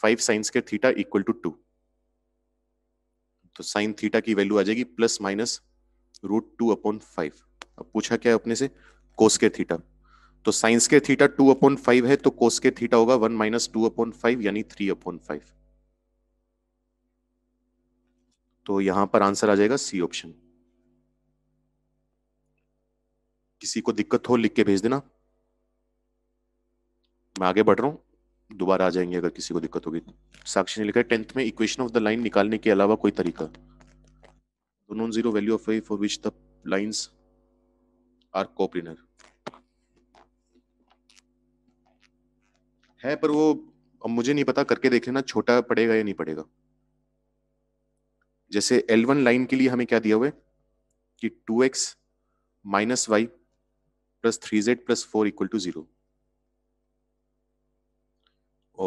फाइव साइंस के थीटा इक्वल टू टू तो साइन थीटा की वैल्यू आ जाएगी plus minus root two upon five अब पूछा क्या है अपने से कोस के थीटा तो साइंस के थीटा टू अपॉन फाइव है तो कोस के थीटा होगा one minus two upon five यानी थ्री अपॉन फाइव तो यहां पर आंसर आ जाएगा सी ऑप्शन किसी को दिक्कत हो लिख के भेज देना मैं आगे बढ़ रहा हूं दोबारा आ जाएंगे अगर किसी को दिक्कत होगी तो। साक्षी ने लिखा है टेंथ में इक्वेशन ऑफ द लाइन निकालने के अलावा कोई तरीका तो non zero value of a for which the lines are coplanar है पर वो अब मुझे नहीं पता करके देख लेना छोटा पड़ेगा या नहीं पड़ेगा जैसे L1 लाइन के लिए हमें क्या दिया हुआ है कि 2x x minus y plus three z plus four equal to zero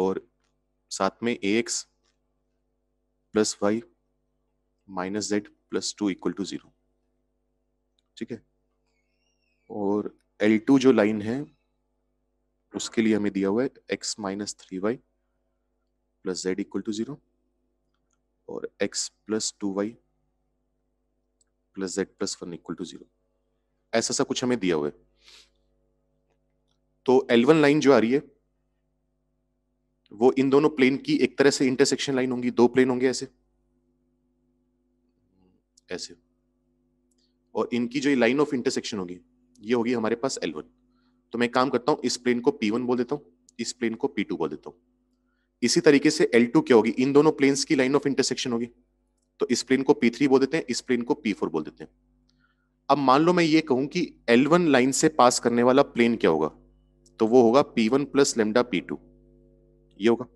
और साथ में a x plus y minus z plus two equal to zero ठीक है और एल टू जो लाइन है उसके लिए हमें दिया हुआ है x minus three y plus z equal to zero और x plus two y plus z plus one equal to zero ऐसा सा कुछ हमें दिया हुआ है तो L1 लाइन जो आ रही है वो इन दोनों प्लेन की एक तरह से इंटरसेक्शन लाइन होंगी दो प्लेन होंगे ऐसे ऐसे और इनकी जो लाइन ऑफ इंटरसेक्शन होगी ये होगी हमारे पास L1 तो मैं काम करता हूं इस प्लेन को P1 बोल देता हूं इस प्लेन को P2 बोल देता हूं इसी तरीके से एल टू क्या होगी इन दोनों प्लेन्स की लाइन ऑफ इंटरसेक्शन होगी तो इस प्लेन को P3 बोल देते हैं इस प्लेन को P4 बोल देते हैं अब मान लो मैं ये कहूं कि L1 लाइन से पास करने वाला प्लेन क्या होगा तो वो होगा P1 one plus lambda P ये होगा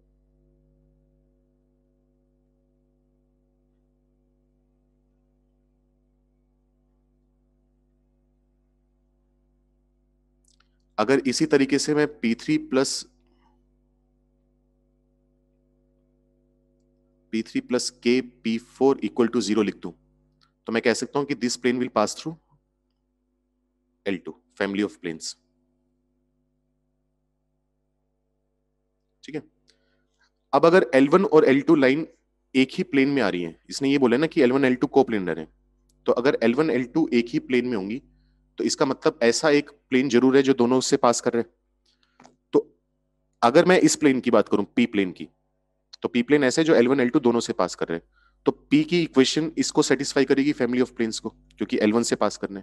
अगर इसी तरीके से मैं P3 three plus p three plus k P four equal to zero लिख दू तो मैं कह सकता हूं कि this plane will pass through L two family of planes ठीक है अब अगर एल वन और एल टू लाइन एक ही प्लेन में आ रही है इसने ये बोला ना कि L one L two coplanar है तो अगर एल वन एल टू एक ही प्लेन में होंगी तो इसका मतलब ऐसा एक प्लेन जरूर है जो दोनों से पास कर रहे हैं तो अगर मैं इस प्लेन की बात करूं पी प्लेन की तो पी प्लेन ऐसे जो एल वन एल टू दोनों से पास कर रहे हैं तो पी की इक्वेशन इसको सेटिस्फाई करेगी फैमिली ऑफ प्लेन्स को क्योंकि एल वन से पास करने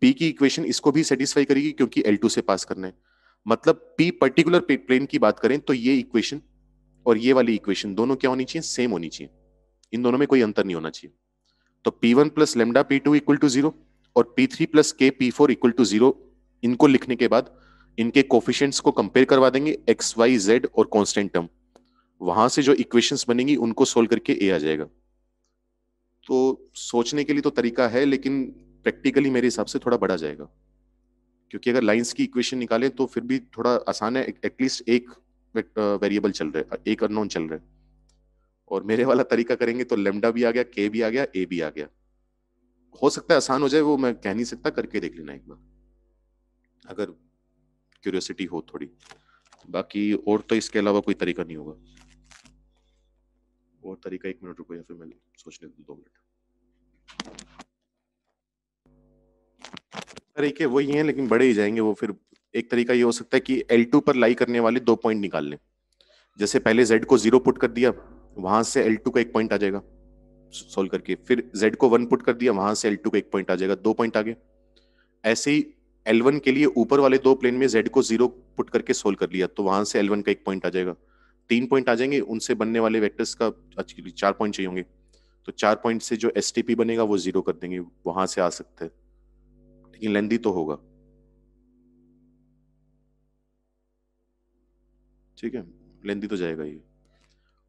पी की इक्वेशन इसको भी सेटिस्फाई करेगी क्योंकि एल टू से पास करने मतलब पी पर्टिकुलर प्लेन की बात करें तो ये इक्वेशन और ये वाली इक्वेशन दोनों क्या होनी चाहिए सेम होनी चाहिए इन दोनों में कोई अंतर नहीं होना चाहिए तो P one plus lambda P two equal to zero और P three plus k P four equal to zero इनको लिखने के बाद इनके कोफिशियंट्स को कंपेयर करवा देंगे एक्स वाई जेड और कॉन्स्टेंट टर्म वहां से जो इक्वेशंस बनेंगी उनको सोल्व करके ए आ जाएगा तो सोचने के लिए तो तरीका है लेकिन प्रैक्टिकली मेरे हिसाब से थोड़ा बड़ा जाएगा क्योंकि अगर लाइंस की इक्वेशन निकालें तो फिर भी थोड़ा आसान है एटलीस्ट एक वेरिएबल चल रहा है एक अननोन चल रहा है और मेरे वाला तरीका करेंगे तो लेमडा भी आ गया के भी आ गया ए भी आ गया हो सकता है आसान हो जाए वो मैं कह नहीं सकता करके देख लेना एक बार अगर क्यूरियोसिटी हो थोड़ी बाकी और तो इसके अलावा कोई तरीका नहीं होगा और तरीका एक मिनट रुको या फिर मैं सोचने दो दो मिनट तरीके वही हैं लेकिन बड़े ही जाएंगे वो फिर एक तरीका ये हो सकता है कि L2 पर लाई करने वाले दो पॉइंट निकाल लें जैसे पहले Z को जीरो पुट कर दिया वहां से L2 का एक पॉइंट आ जाएगा सोल्व करके फिर Z को वन पुट कर दिया वहां से L2 का एक पॉइंट आ जाएगा दो पॉइंट आ गए ऐसे ही L1 के लिए ऊपर वाले दो प्लेन में Z को जीरो पुट करके सोल्व कर लिया तो वहां से L1 का एक पॉइंट आ जाएगा तीन पॉइंट आ जाएंगे उनसे बनने वाले वेक्टर्स का एक्चुअली चार पॉइंट चाहिए होंगे तो चार पॉइंट से जो एस बनेगा वो जीरो कर देंगे वहां से आ सकते हैं लेकिन लेंदी तो होगा ठीक है लेंदी तो जाएगा ये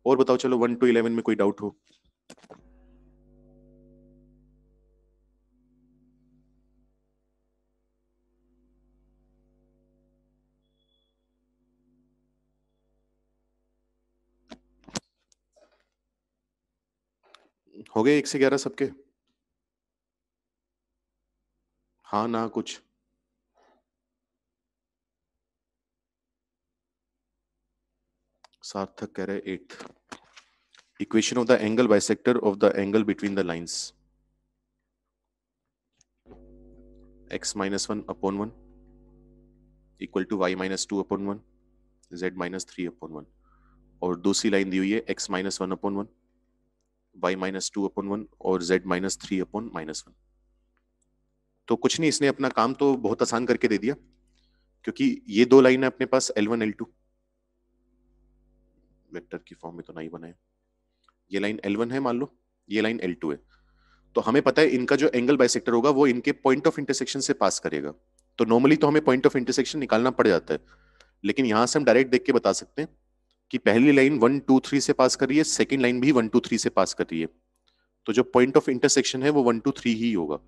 और बताओ चलो वन टू इलेवन में कोई डाउट हो गए एक से ग्यारह सबके हाँ ना कुछ सार्थक कह रहे eight equation of the angle bisector of the angle between the lines x minus one upon one equal to y minus two upon one z minus three upon one और दूसरी लाइन दी हुई है x minus one upon one y minus two upon one और z minus three upon minus one तो कुछ नहीं इसने अपना काम तो बहुत आसान करके दे दिया क्योंकि ये दो लाइन है अपने पास L one L two vector की फॉर्म में तो नहीं बनाया ये लाइन एल वन है मान लो ये लाइन एल टू है तो हमें पता है इनका जो एंगल बाइसेक्टर होगा वो इनके पॉइंट ऑफ इंटरसेक्शन से पास करेगा तो नॉर्मली तो हमें पॉइंट ऑफ इंटरसेक्शन निकालना पड़ जाता है लेकिन यहां से हम डायरेक्ट देख के बता सकते हैं कि पहली लाइन वन टू थ्री से पास कर रही है सेकेंड लाइन भी वन टू थ्री से पास कर रही है तो जो पॉइंट ऑफ इंटरसेक्शन है वो वन टू थ्री ही होगा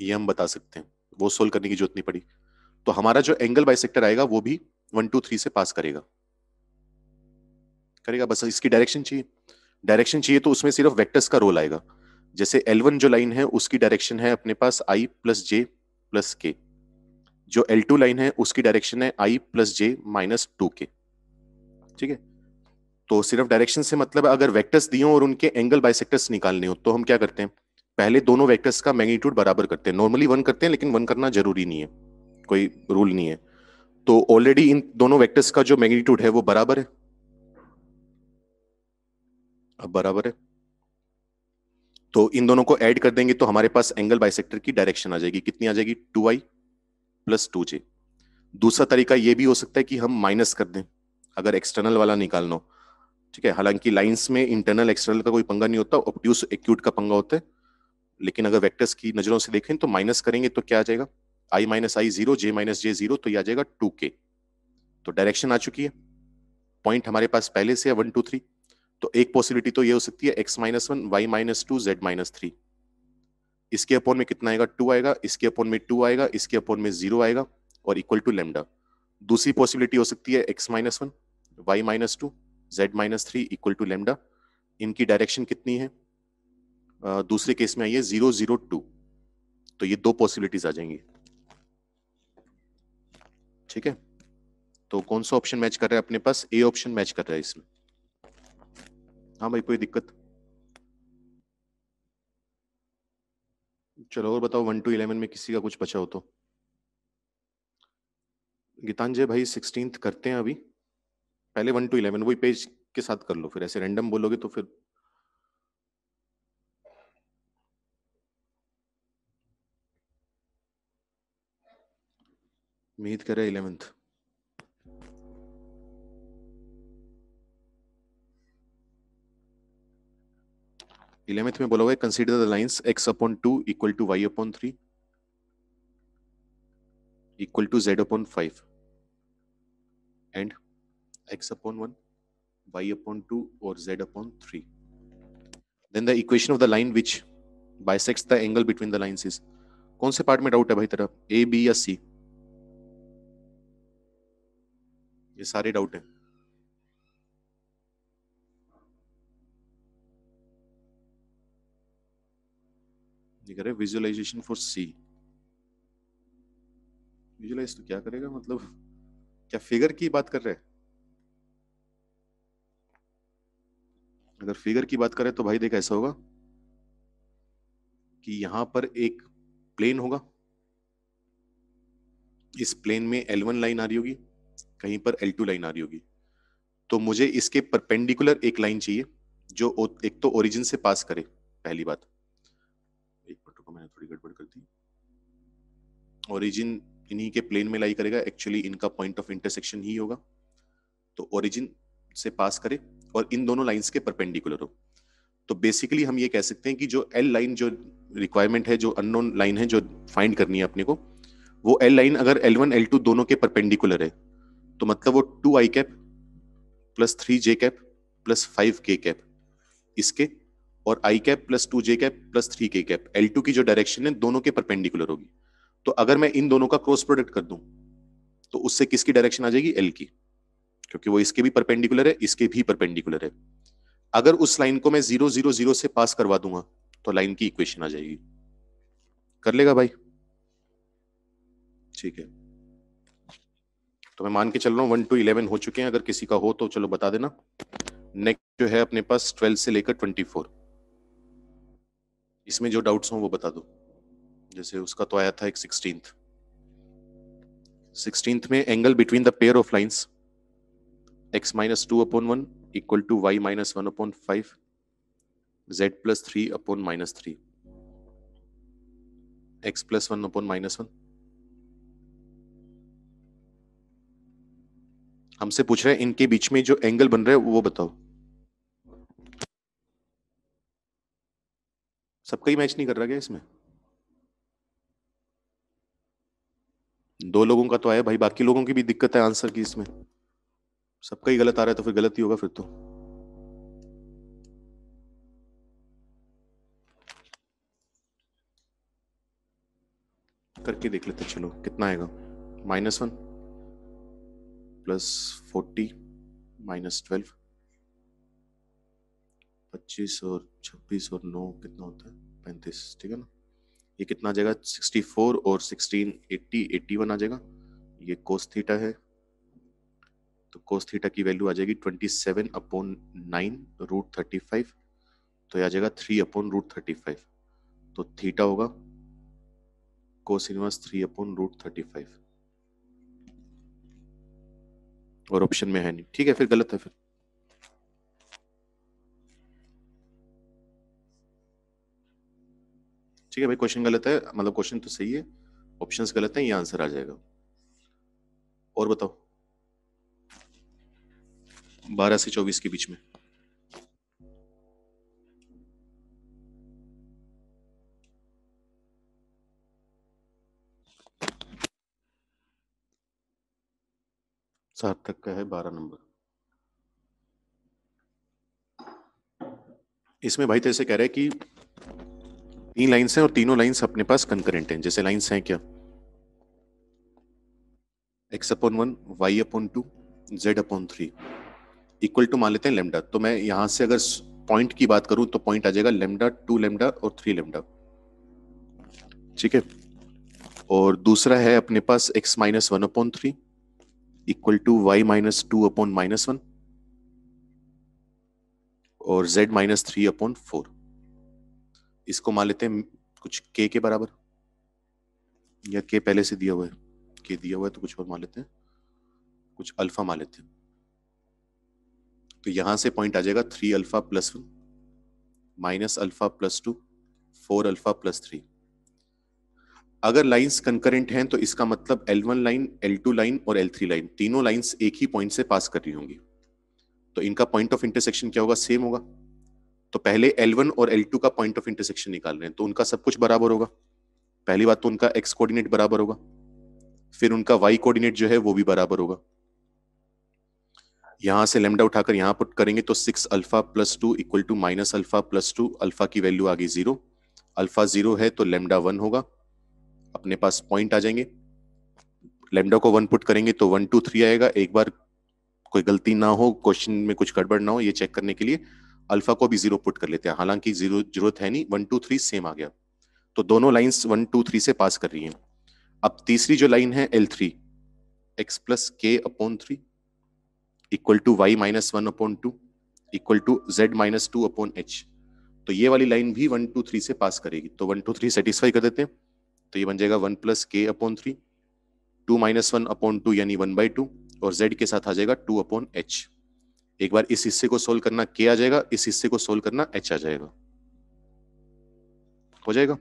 ये हम बता सकते हैं वो सोल्व करने की जरूरत नहीं पड़ी तो हमारा जो एंगल बाइसेक्टर आएगा वो भी वन टू थ्री से पास करेगा करेगा बस इसकी डायरेक्शन चाहिए डायरेक्शन चाहिए तो उसमें सिर्फ वेक्टर्स का रोल आएगा जैसे L1 जो लाइन है उसकी डायरेक्शन है अपने पास आई प्लस जे प्लस के जो एल टू लाइन है उसकी डायरेक्शन है i plus j minus two k ठीक है तो सिर्फ डायरेक्शन से मतलब अगर वेक्टर्स दिए और उनके एंगल बाइसेक्टर्स निकालने हो तो हम क्या करते हैं पहले दोनों वेक्टर्स का मैग्नीट्यूड बराबर करते हैं नॉर्मली वन करते हैं लेकिन वन करना जरूरी नहीं है कोई रूल नहीं है तो ऑलरेडी इन दोनों वेक्टर्स का जो मैग्नीट्यूड है वो बराबर है अब बराबर है तो इन दोनों को ऐड कर देंगे तो हमारे पास एंगल बाइसेक्टर की डायरेक्शन आ जाएगी कितनी आ जाएगी टू आई प्लस टू जे दूसरा तरीका ये भी हो सकता है कि हम माइनस कर दें अगर एक्सटर्नल वाला निकालना हो ठीक है हालांकि लाइंस में इंटरनल एक्सटर्नल का कोई पंगा नहीं होता ऑप्ट्यूस एक्यूट का पंगा होता है लेकिन अगर वेक्टर्स की नजरों से देखें तो माइनस करेंगे तो क्या आ जाएगा i minus i zero j minus j zero तो ये आ जाएगा टू के तो डायरेक्शन आ चुकी है पॉइंट हमारे पास पहले से है वन टू थ्री तो एक पॉसिबिलिटी तो ये हो सकती है x minus one y minus two z minus three इसके अपॉन में कितना आएगा टू आएगा इसके अपॉन में टू आएगा इसके अपॉन में जीरो आएगा और इक्वल टू लेमडा दूसरी पॉसिबिलिटी हो सकती है x minus one y minus two z minus three equal to lambda इनकी डायरेक्शन कितनी है दूसरे केस में आइए जीरो जीरो टू तो ये दो पॉसिबिलिटीज आ जाएंगी ठीक है तो कौन सा ऑप्शन मैच कर रहा है अपने पास ए ऑप्शन मैच कर रहा है इसमें हाँ भाई कोई दिक्कत चलो और बताओ वन टू इलेवन में किसी का कुछ बचा हो तो गीतांजय भाई सिक्सटीन करते हैं अभी पहले वन टू इलेवन वही पेज के साथ कर लो फिर ऐसे रैंडम बोलोगे तो फिर मीत करे इलेवेंथ इलेवेंथ में बोला हुआ है consider the lines x upon two equal to y upon three equal to z upon five and x upon one y upon 2 or z upon 3. Then the equation of the line which bisects the angle between the lines is कौन से part में doubt है भाई तरफ A B या सी ये सारे doubt है करें विजुअलाइजेशन फॉर सी विजुअलाइज तो क्या करेगा मतलब क्या फिगर की बात कर रहे हैं अगर फिगर की बात करें तो भाई देख ऐसा होगा कि यहां पर एक प्लेन होगा इस प्लेन में L1 लाइन आ रही होगी कहीं पर L2 लाइन आ रही होगी तो मुझे इसके परपेंडिकुलर एक लाइन चाहिए जो एक तो ओरिजिन से पास करे पहली बात को मैंने थोड़ी गड़बड़ कर दी ओरिजिन इन्हीं के प्लेन में लाई करेगा एक्चुअली इनका पॉइंट ऑफ इंटरसेक्शन ही होगा तो ओरिजिन से पास करे और इन दोनों लाइंस के परपेंडिकुलर हो तो बेसिकली हम ये कह सकते हैं कि जो एल लाइन जो रिक्वायरमेंट है जो अननोन लाइन है जो फाइंड करनी है अपने को वो एल लाइन अगर एल वन एल टू दोनों के परपेंडिकुलर है तो मतलब वो two i cap plus three J cap plus five k cap इसके और i cap plus two J cap plus three के कैप एल टू की जो डायरेक्शन है दोनों के परपेंडिकुलर होगी तो अगर मैं इन दोनों का क्रॉस प्रोडक्ट कर दूं तो उससे किसकी डायरेक्शन आ जाएगी एल की क्योंकि वो इसके भी परपेंडिकुलर है इसके भी परपेंडिकुलर है अगर उस लाइन को मैं जीरो जीरो जीरो से पास करवा दूंगा तो लाइन की इक्वेशन आ जाएगी कर लेगा भाई ठीक है तो मैं मान के चल रहा हूं वन टू इलेवन हो चुके हैं अगर किसी का हो तो चलो बता देना नेक्स्ट जो है अपने पास ट्वेल्थ से लेकर ट्वेंटी फोर इसमें जो डाउट्स हों वो बता दो जैसे उसका तो आया था एक सिक्सटीन सिक्सटीन में angle between the pair of lines x minus two upon one equal to y minus one upon five z plus three upon minus three x plus one upon minus one हमसे पूछ रहे हैं इनके बीच में जो angle बन रहा है वो बताओ सबका ही मैच नहीं कर रहा क्या इसमें दो लोगों का तो आया भाई बाकी लोगों की भी दिक्कत है आंसर की इसमें सबका ही गलत आ रहा है तो फिर गलत ही होगा फिर तो करके देख लेते चलो कितना आएगा minus one plus forty minus twelve पच्चीस और छब्बीस और नौ कितना होता है पैंतीस ठीक है ना ये कितना आ जाएगा सिक्सटी फोर और सिक्सटीन एट्टी एट्टी वन आ जाएगा ये कोस थीटा है तो कोस थीटा की वैल्यू आ जाएगी twenty seven upon nine root thirty five तो ये आ जाएगा three upon root thirty five तो थीटा होगा cos inverse three upon root thirty five और ऑप्शन में है नहीं ठीक है फिर गलत है फिर ठीक है भाई क्वेश्चन गलत है मतलब क्वेश्चन तो सही है ऑप्शन गलत है ये आंसर आ जाएगा और बताओ बारह से चौबीस के बीच में सार्थक का है बारह नंबर इसमें भाई तो ऐसे कह रहे हैं कि तीन लाइन्स हैं और तीनों लाइन्स अपने पास कंकरेंट हैं जैसे लाइन्स हैं क्या x upon one y upon two z upon three equal to मान लेते हैं लेमडा तो मैं यहां से अगर पॉइंट की बात करूं तो पॉइंट आ जाएगा लेमडा टू लेमडा और थ्री लेमडा ठीक है और दूसरा है अपने पास x minus one upon three equal to y minus two upon minus one और z minus three upon four इसको मान लेते हैं कुछ के के बराबर या के पहले से दिया हुआ है के दिया हुआ है तो कुछ और मान लेते हैं कुछ अल्फा मान लेते हैं तो यहां से पॉइंट आ जाएगा three alpha plus one minus alpha plus two four alpha plus three अगर लाइंस कंकरेंट हैं तो इसका मतलब L one line L two line और एल थ्री लाइन तीनों लाइंस एक ही पॉइंट से पास कर रही होंगी तो इनका पॉइंट ऑफ इंटरसेक्शन क्या होगा सेम होगा तो पहले L1 और L2 का पॉइंट ऑफ इंटरसेक्शन निकाल रहे हैं तो उनका सब कुछ बराबर होगा पहली बात तो उनका एक्स कोऑर्डिनेट बराबर होगा फिर उनका वाई कोऑर्डिनेट जो है वो भी बराबर होगा यहां से लेमडा उठाकर यहां पुट करेंगे तो six alpha plus two equal to minus alpha plus two alpha की वैल्यू आ गई जीरो अल्फा जीरो है तो लेमडा वन होगा अपने पास पॉइंट आ जाएंगे लेमडा को वन पुट करेंगे तो वन टू थ्री आएगा एक बार कोई गलती ना हो क्वेश्चन में कुछ गड़बड़ ना हो ये चेक करने के लिए अल्फा को भी जीरो पुट कर लेते हैं हालांकि जीरो जरूरत है नहीं वन टू थ्री सेम आ गया तो दोनों लाइंस वन टू थ्री से पास कर रही हैं अब तीसरी जो लाइन है L three x plus k upon three equal to y minus one upon two equal to z minus two upon h तो ये वाली लाइन भी वन टू थ्री से पास करेगी तो वन टू थ्री सेटिस्फाई कर देते हैं तो ये बन जाएगा one plus k upon three two minus one upon two यानी वन बाई टू और जेड के साथ आ जाएगा टू अपॉन एच एक बार इस हिस्से को सोल्व करना के आ जाएगा इस हिस्से को सोल्व करना एच आ जाएगा हो जाएगा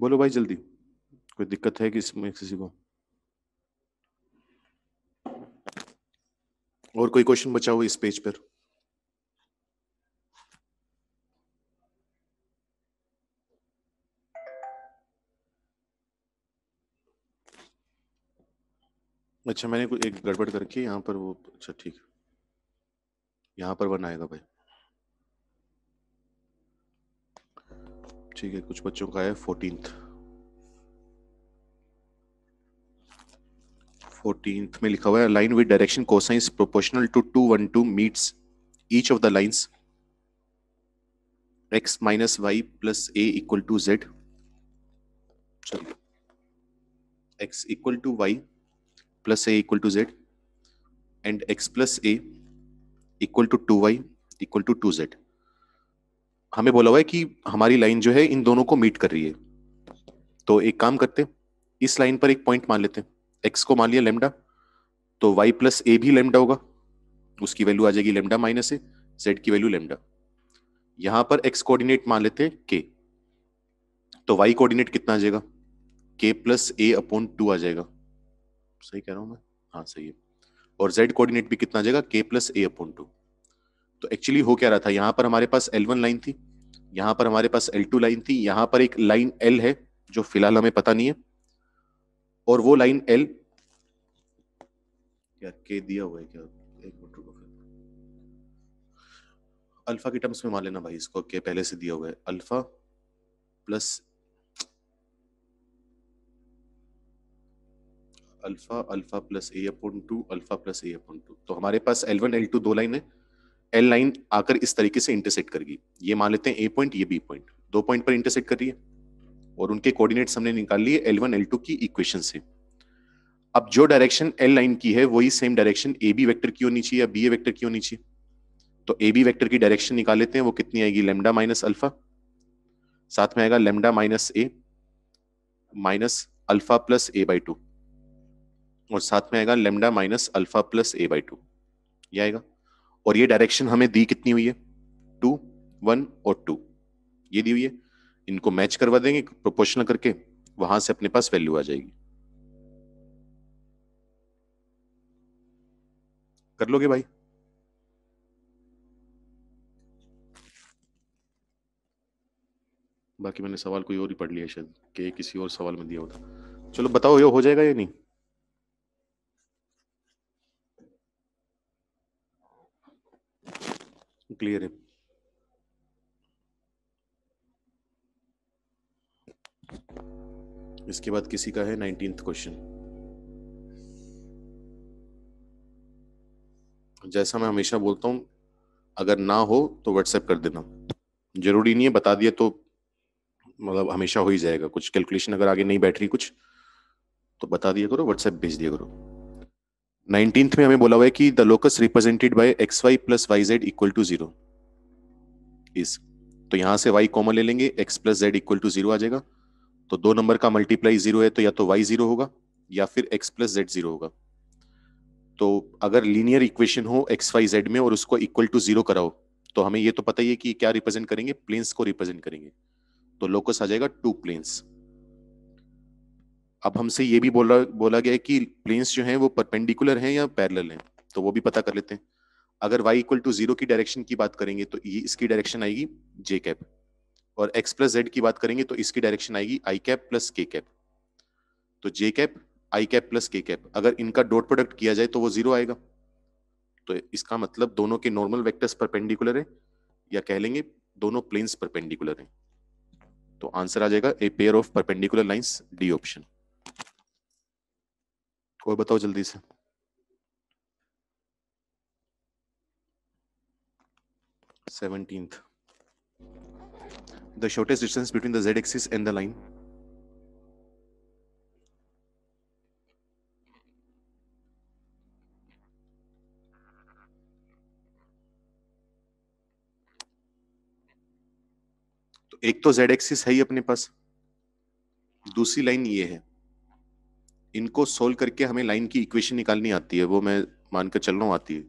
बोलो भाई जल्दी कोई दिक्कत है कि इसमें किसी को और कोई क्वेश्चन बचा हुआ इस पेज पर अच्छा मैंने एक गड़बड़ करके यहाँ पर वो अच्छा ठीक यहाँ पर वन आएगा भाई ठीक है कुछ बच्चों का है फोर्टीन फोर्टींथ में लिखा हुआ है line with direction cosine proportional to two one two meets each of the lines x minus y plus a equal to z चलो x equal to y plus a equal to z and x plus a equal to two y equal to two z हमें बोला हुआ है कि हमारी line जो है इन दोनों को मीट कर रही है तो एक काम करते इस लाइन पर एक पॉइंट मान लेते हैं एक्स को मान लिया लेमडा तो वाई प्लस ए भी लेमडा होगा उसकी वैल्यू आ जाएगी लेमडा माइनस ए जेड की वैल्यू लेमडा यहां पर एक्स कोऑर्डिनेट मान लेते हैं के तो वाई कोऑर्डिनेट कितना आ जाएगा k plus a upon two आ जाएगा सही कह रहा हूँ मैं हाँ सही है और जेड कोऑर्डिनेट भी कितना जाएगा k plus a upon two तो एक्चुअली हो क्या रहा था यहाँ पर हमारे पास एल वन लाइन थी यहाँ पर हमारे पास एल टू लाइन थी यहाँ पर एक लाइन एल है जो फिलहाल हमें पता नहीं है और वो लाइन एल यार के दिया हुआ है क्या एक मिनट रुको अल्फा के टर्म्स में मान लेना भाई इसको के पहले से दिया हुआ है alpha plus alpha alpha plus a upon two alpha plus a upon two तो हमारे पास एल वन एल टू दो लाइन है एल लाइन आकर इस तरीके से इंटरसेक्ट करगी ये मान लेते हैं ए पॉइंट ये बी पॉइंट दो पॉइंट पर इंटरसेक्ट कर रही है और उनके कोऑर्डिनेट्स हमने निकाल लिए एल वन एल टू की इक्वेशन से अब जो डायरेक्शन एल लाइन की है वही same direction a b vector की होनी चाहिए या बी ए वैक्टर की होनी चाहिए तो ए बी वैक्टर की डायरेक्शन निकाल लेते हैं वो कितनी आएगी लेमडा माइनस अल्फा साथ में आएगा lambda minus a minus alpha plus a by two और साथ में आएगा lambda minus alpha plus a by two ये आएगा और ये डायरेक्शन हमें दी कितनी हुई है टू वन और टू ये दी हुई है इनको मैच करवा देंगे प्रोपोर्शनल करके वहां से अपने पास वैल्यू आ जाएगी कर लोगे भाई बाकी मैंने सवाल कोई और ही पढ़ लिया शायद कि किसी और सवाल में दिया होता चलो बताओ ये हो जाएगा या नहीं क्लियर है इसके बाद किसी का है नाइनटीन क्वेश्चन जैसा मैं हमेशा बोलता हूं अगर ना हो तो व्हाट्सएप कर देना जरूरी नहीं है बता दिया तो मतलब हमेशा हो ही जाएगा कुछ कैलकुलेशन अगर आगे नहीं बैठ रही कुछ तो बता दिया करो व्हाट्सएप भेज दिया करो नाइनटीन में हमें बोला हुआ है कि the locus represented by x y plus y z equal to zero तो यहां से वाई कॉमन ले लेंगे x plus z equal to zero आ जाएगा तो दो नंबर का मल्टीप्लाई जीरो है तो या तो वाई जीरो होगा या फिर एक्स प्लस जेड जीरो होगा तो अगर लीनियर इक्वेशन हो एक्स वाई जेड में और उसको इक्वल टू जीरो कराओ तो हमें ये तो पता ही है कि क्या रिप्रेजेंट करेंगे प्लेन्स को रिप्रेजेंट करेंगे तो लोकस आ जाएगा टू प्लेन्स अब हमसे ये भी बोला बोला गया कि प्लेन्स जो हैं वो परपेंडिकुलर हैं या पैरेलल हैं तो वो भी पता कर लेते हैं अगर y इक्वल टू जीरो की डायरेक्शन की बात करेंगे तो ये इसकी डायरेक्शन आएगी जे कैप और x प्लस जेड की बात करेंगे तो इसकी डायरेक्शन आएगी आई कैप प्लस के कैप तो j cap i cap plus के कैप अगर इनका डॉट प्रोडक्ट किया जाए तो वो जीरो आएगा तो इसका मतलब दोनों के नॉर्मल वेक्टर्स परपेंडिकुलर है या कह लेंगे दोनों प्लेन्स परपेंडिकुलर हैं तो आंसर आ जाएगा a pair of perpendicular lines d option और बताओ जल्दी से seventeenth the shortest distance between the z axis and the line एक तो z एक्सिस है ही अपने पास दूसरी लाइन ये है इनको सोल्व करके हमें लाइन की इक्वेशन निकालनी आती है वो मैं मानकर चल रहा हूँ आती है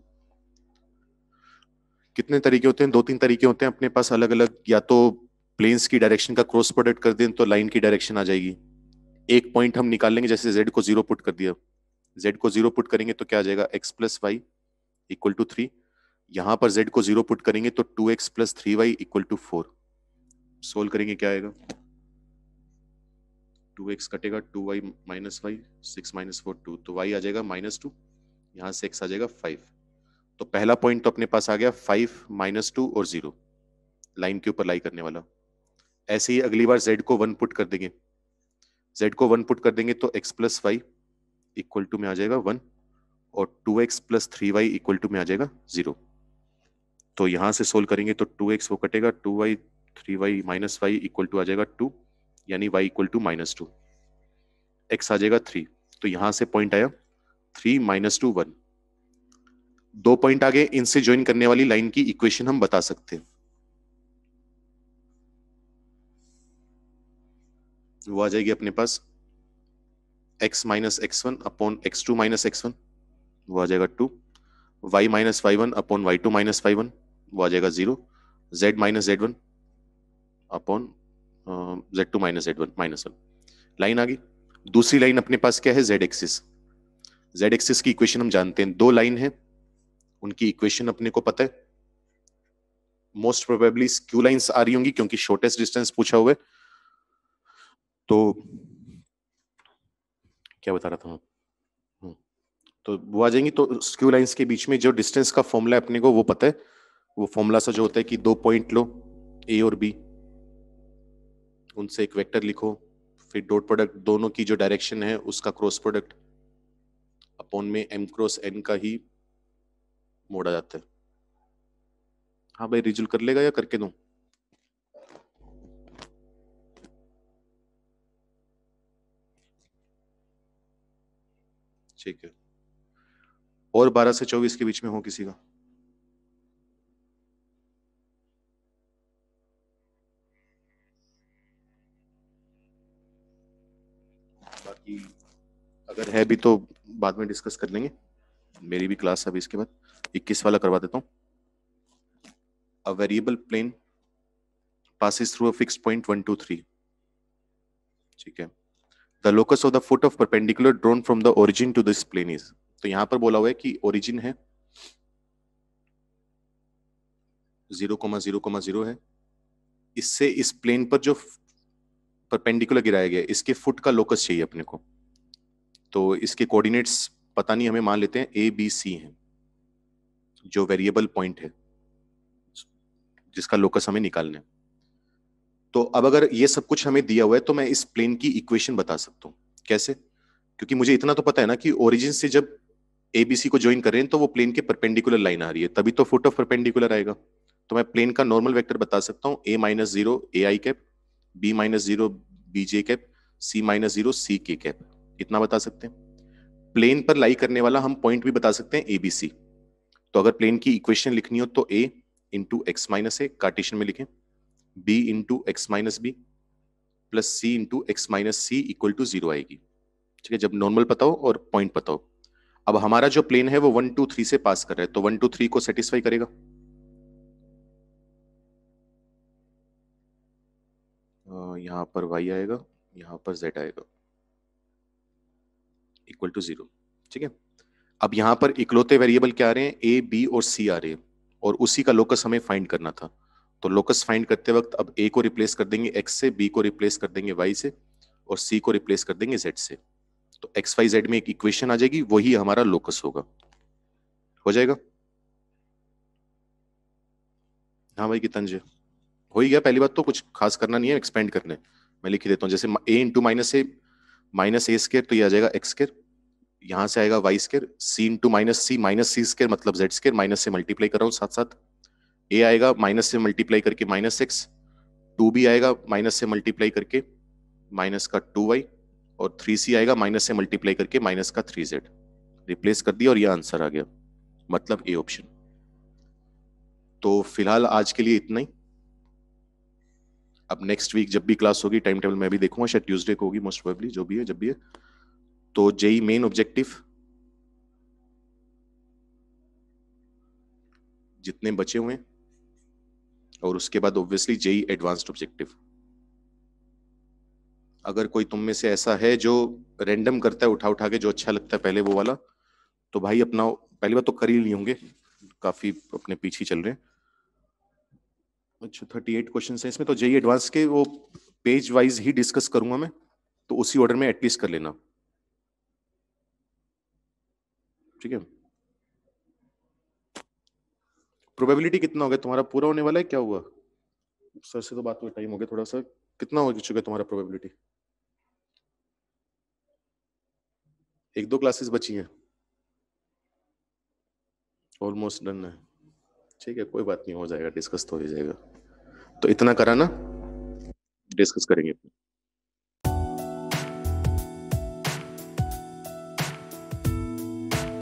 कितने तरीके होते हैं दो तीन तरीके होते हैं अपने पास अलग अलग या तो प्लेन्स की डायरेक्शन का क्रॉस प्रोडक्ट कर दें तो लाइन की डायरेक्शन आ जाएगी एक पॉइंट हम निकाल लेंगे जैसे जेड को जीरो पुट कर दिया जेड को जीरो पुट करेंगे तो क्या आ जाएगा x plus y equal to three यहां पर जेड को जीरो पुट करेंगे तो two x plus three y equal to four solve करेंगे क्या आएगा टू एक्स कटेगा two y minus y six minus four two तो वाई आ जाएगा माइनस टू यहाँ से एक्स आ जाएगा फाइव तो पहला पॉइंट तो अपने पास आ गया फाइव माइनस टू और जीरो लाइन के ऊपर लाई करने वाला ऐसे ही अगली बार जेड को वन पुट कर देंगे जेड को वन पुट कर देंगे तो x plus y equal to में आ जाएगा वन और two x plus three y equal to में आ जाएगा जीरो तो यहां से सोल्व करेंगे तो टू एक्स वो कटेगा two y three y minus y equal to आ जाएगा टू यानी y equal to minus two x आ जाएगा थ्री तो यहां से पॉइंट आया थ्री माइनस टू वन दो पॉइंट आगे इनसे ज्वाइन करने वाली लाइन की इक्वेशन हम बता सकते हैं वो आ जाएगी अपने पास x minus x one upon x two minus x one वो आ जाएगा to y minus y one upon y two minus y one वो आ जाएगा zero z minus z one upon z two minus z one minus one line आ गई दूसरी line अपने पास क्या है जेड एक्सिस जेड एक्सिस की इक्वेशन हम जानते हैं दो लाइन है उनकी इक्वेशन अपने को पता है मोस्ट प्रोबेबली क्यू लाइंस आ रही होंगी क्योंकि शॉर्टेस्ट डिस्टेंस पूछा हुआ है तो क्या बता रहा था मैं हम्म। तो वो आ जाएंगी तो स्क्यू लाइंस के बीच में जो डिस्टेंस का फॉर्मूला है अपने को वो पता है वो फॉर्मूला सा जो होता है कि दो पॉइंट लो ए और बी उनसे एक वेक्टर लिखो फिर डॉट प्रोडक्ट दोनों की जो डायरेक्शन है उसका क्रॉस प्रोडक्ट अपॉन में एम क्रॉस एन का ही मोड़ा जाता है हाँ भाई रिजल्ट कर लेगा या करके दू ठीक है और 12 से 24 के बीच में हो किसी का है भी तो बाद में डिस्कस कर लेंगे मेरी भी क्लास अभी इसके बाद 21 वाला करवा देता हूँ a variable plane passes through a fix point one two three ठीक है the locus of the foot of perpendicular drawn from the origin to this plane is तो यहां पर बोला हुआ है कि ओरिजिन है zero comma zero comma zero है इससे इस प्लेन पर जो परपेंडिकुलर गिराया गया इसके फुट का लोकस चाहिए अपने को तो इसके कोऑर्डिनेट्स पता नहीं हमें मान लेते हैं ए बी सी हैं जो वेरिएबल पॉइंट है जिसका लोकस हमें निकालना है तो अब अगर ये सब कुछ हमें दिया हुआ है तो मैं इस प्लेन की इक्वेशन बता सकता हूँ कैसे क्योंकि मुझे इतना तो पता है ना कि ओरिजिन से जब ए बी सी को ज्वाइन कर रहे हैं तो वो प्लेन के परपेंडिकुलर लाइन आ रही है तभी तो फुट ऑफ परपेंडिकुलर आएगा तो मैं प्लेन का नॉर्मल वेक्टर बता सकता हूँ a minus zero a i cap b minus zero b j cap c minus zero c k cap इतना बता सकते हैं प्लेन पर लाई करने वाला हम पॉइंट भी बता सकते हैं एबीसी तो अगर प्लेन की इक्वेशन लिखनी हो तो a into x minus a cartesian में लिखें b into x minus b plus C into x minus c equal to zero आएगी ठीक है जब नॉर्मल पता हो और पॉइंट पता हो अब हमारा जो प्लेन है वो वन टू थ्री से पास कर रहा है तो वन टू थ्री को सेटिस्फाई करेगा यहां पर वाई आएगा यहां पर जेड आएगा इक्वल टू जीरो ठीक है अब यहाँ पर इकलौते वेरिएबल क्या आ रहे हैं ए बी और सी आ रहे हैं और उसी का लोकस हमें फाइंड करना था तो लोकस फाइंड करते वक्त अब ए को रिप्लेस कर देंगे एक्स से बी को रिप्लेस कर देंगे वाई से और सी को रिप्लेस कर देंगे जेड से तो एक्स वाई जेड में एक इक्वेशन आ जाएगी वही हमारा लोकस होगा हो जाएगा हाँ भाई कितंज हो ही गया पहली बात तो कुछ खास करना नहीं है एक्सपेंड करने मैं लिख देता हूँ जैसे a into minus a minus a square तो ये आ जाएगा एक्स स्केयर यहां से आएगा y square c into minus c minus c square मतलब जेड स्केयर माइनस से मल्टीप्लाई कर रहा हूँ साथ साथ ए आएगा माइनस से मल्टीप्लाई करके माइनस एक्स टू बी आएगा माइनस से मल्टीप्लाई करके माइनस का टू वाई और थ्री सी आएगा माइनस से मल्टीप्लाई करके माइनस का थ्री जेड रिप्लेस कर दिया और यह आंसर आ गया मतलब ए ऑप्शन तो फिलहाल आज के लिए इतना ही अब नेक्स्ट वीक जब भी क्लास होगी टाइम टेबल मैं भी देखूंगा शायद ट्यूजडे को होगी मोस्ट प्रोबेबली जो भी है जब भी है तो जेई मेन ऑब्जेक्टिव जितने बचे हुए और उसके बाद ऑब्वियसली जेई एडवांस्ड ऑब्जेक्टिव अगर कोई तुम में से ऐसा है जो रेंडम करता है उठा उठा के जो अच्छा लगता है पहले वो वाला तो भाई अपना पहली बार तो कर ही नहीं होंगे काफी अपने पीछे चल रहे हैं अच्छा थर्टी एट क्वेश्चन है इसमें तो जय एडवांस e के वो पेज वाइज ही डिस्कस करूंगा मैं तो उसी ऑर्डर में एटलीस्ट कर लेना ठीक है प्रोबेबिलिटी कितना हो गया तुम्हारा पूरा होने वाला है क्या हुआ सर से तो बात हुई टाइम हो गया थोड़ा सा कितना हो चुका है तुम्हारा प्रोबेबिलिटी एक दो क्लासेस बची हैं ऑलमोस्ट डन है ठीक है कोई बात नहीं हो जाएगा डिस्कस तो हो जाएगा तो इतना करा ना डिस्कस करेंगे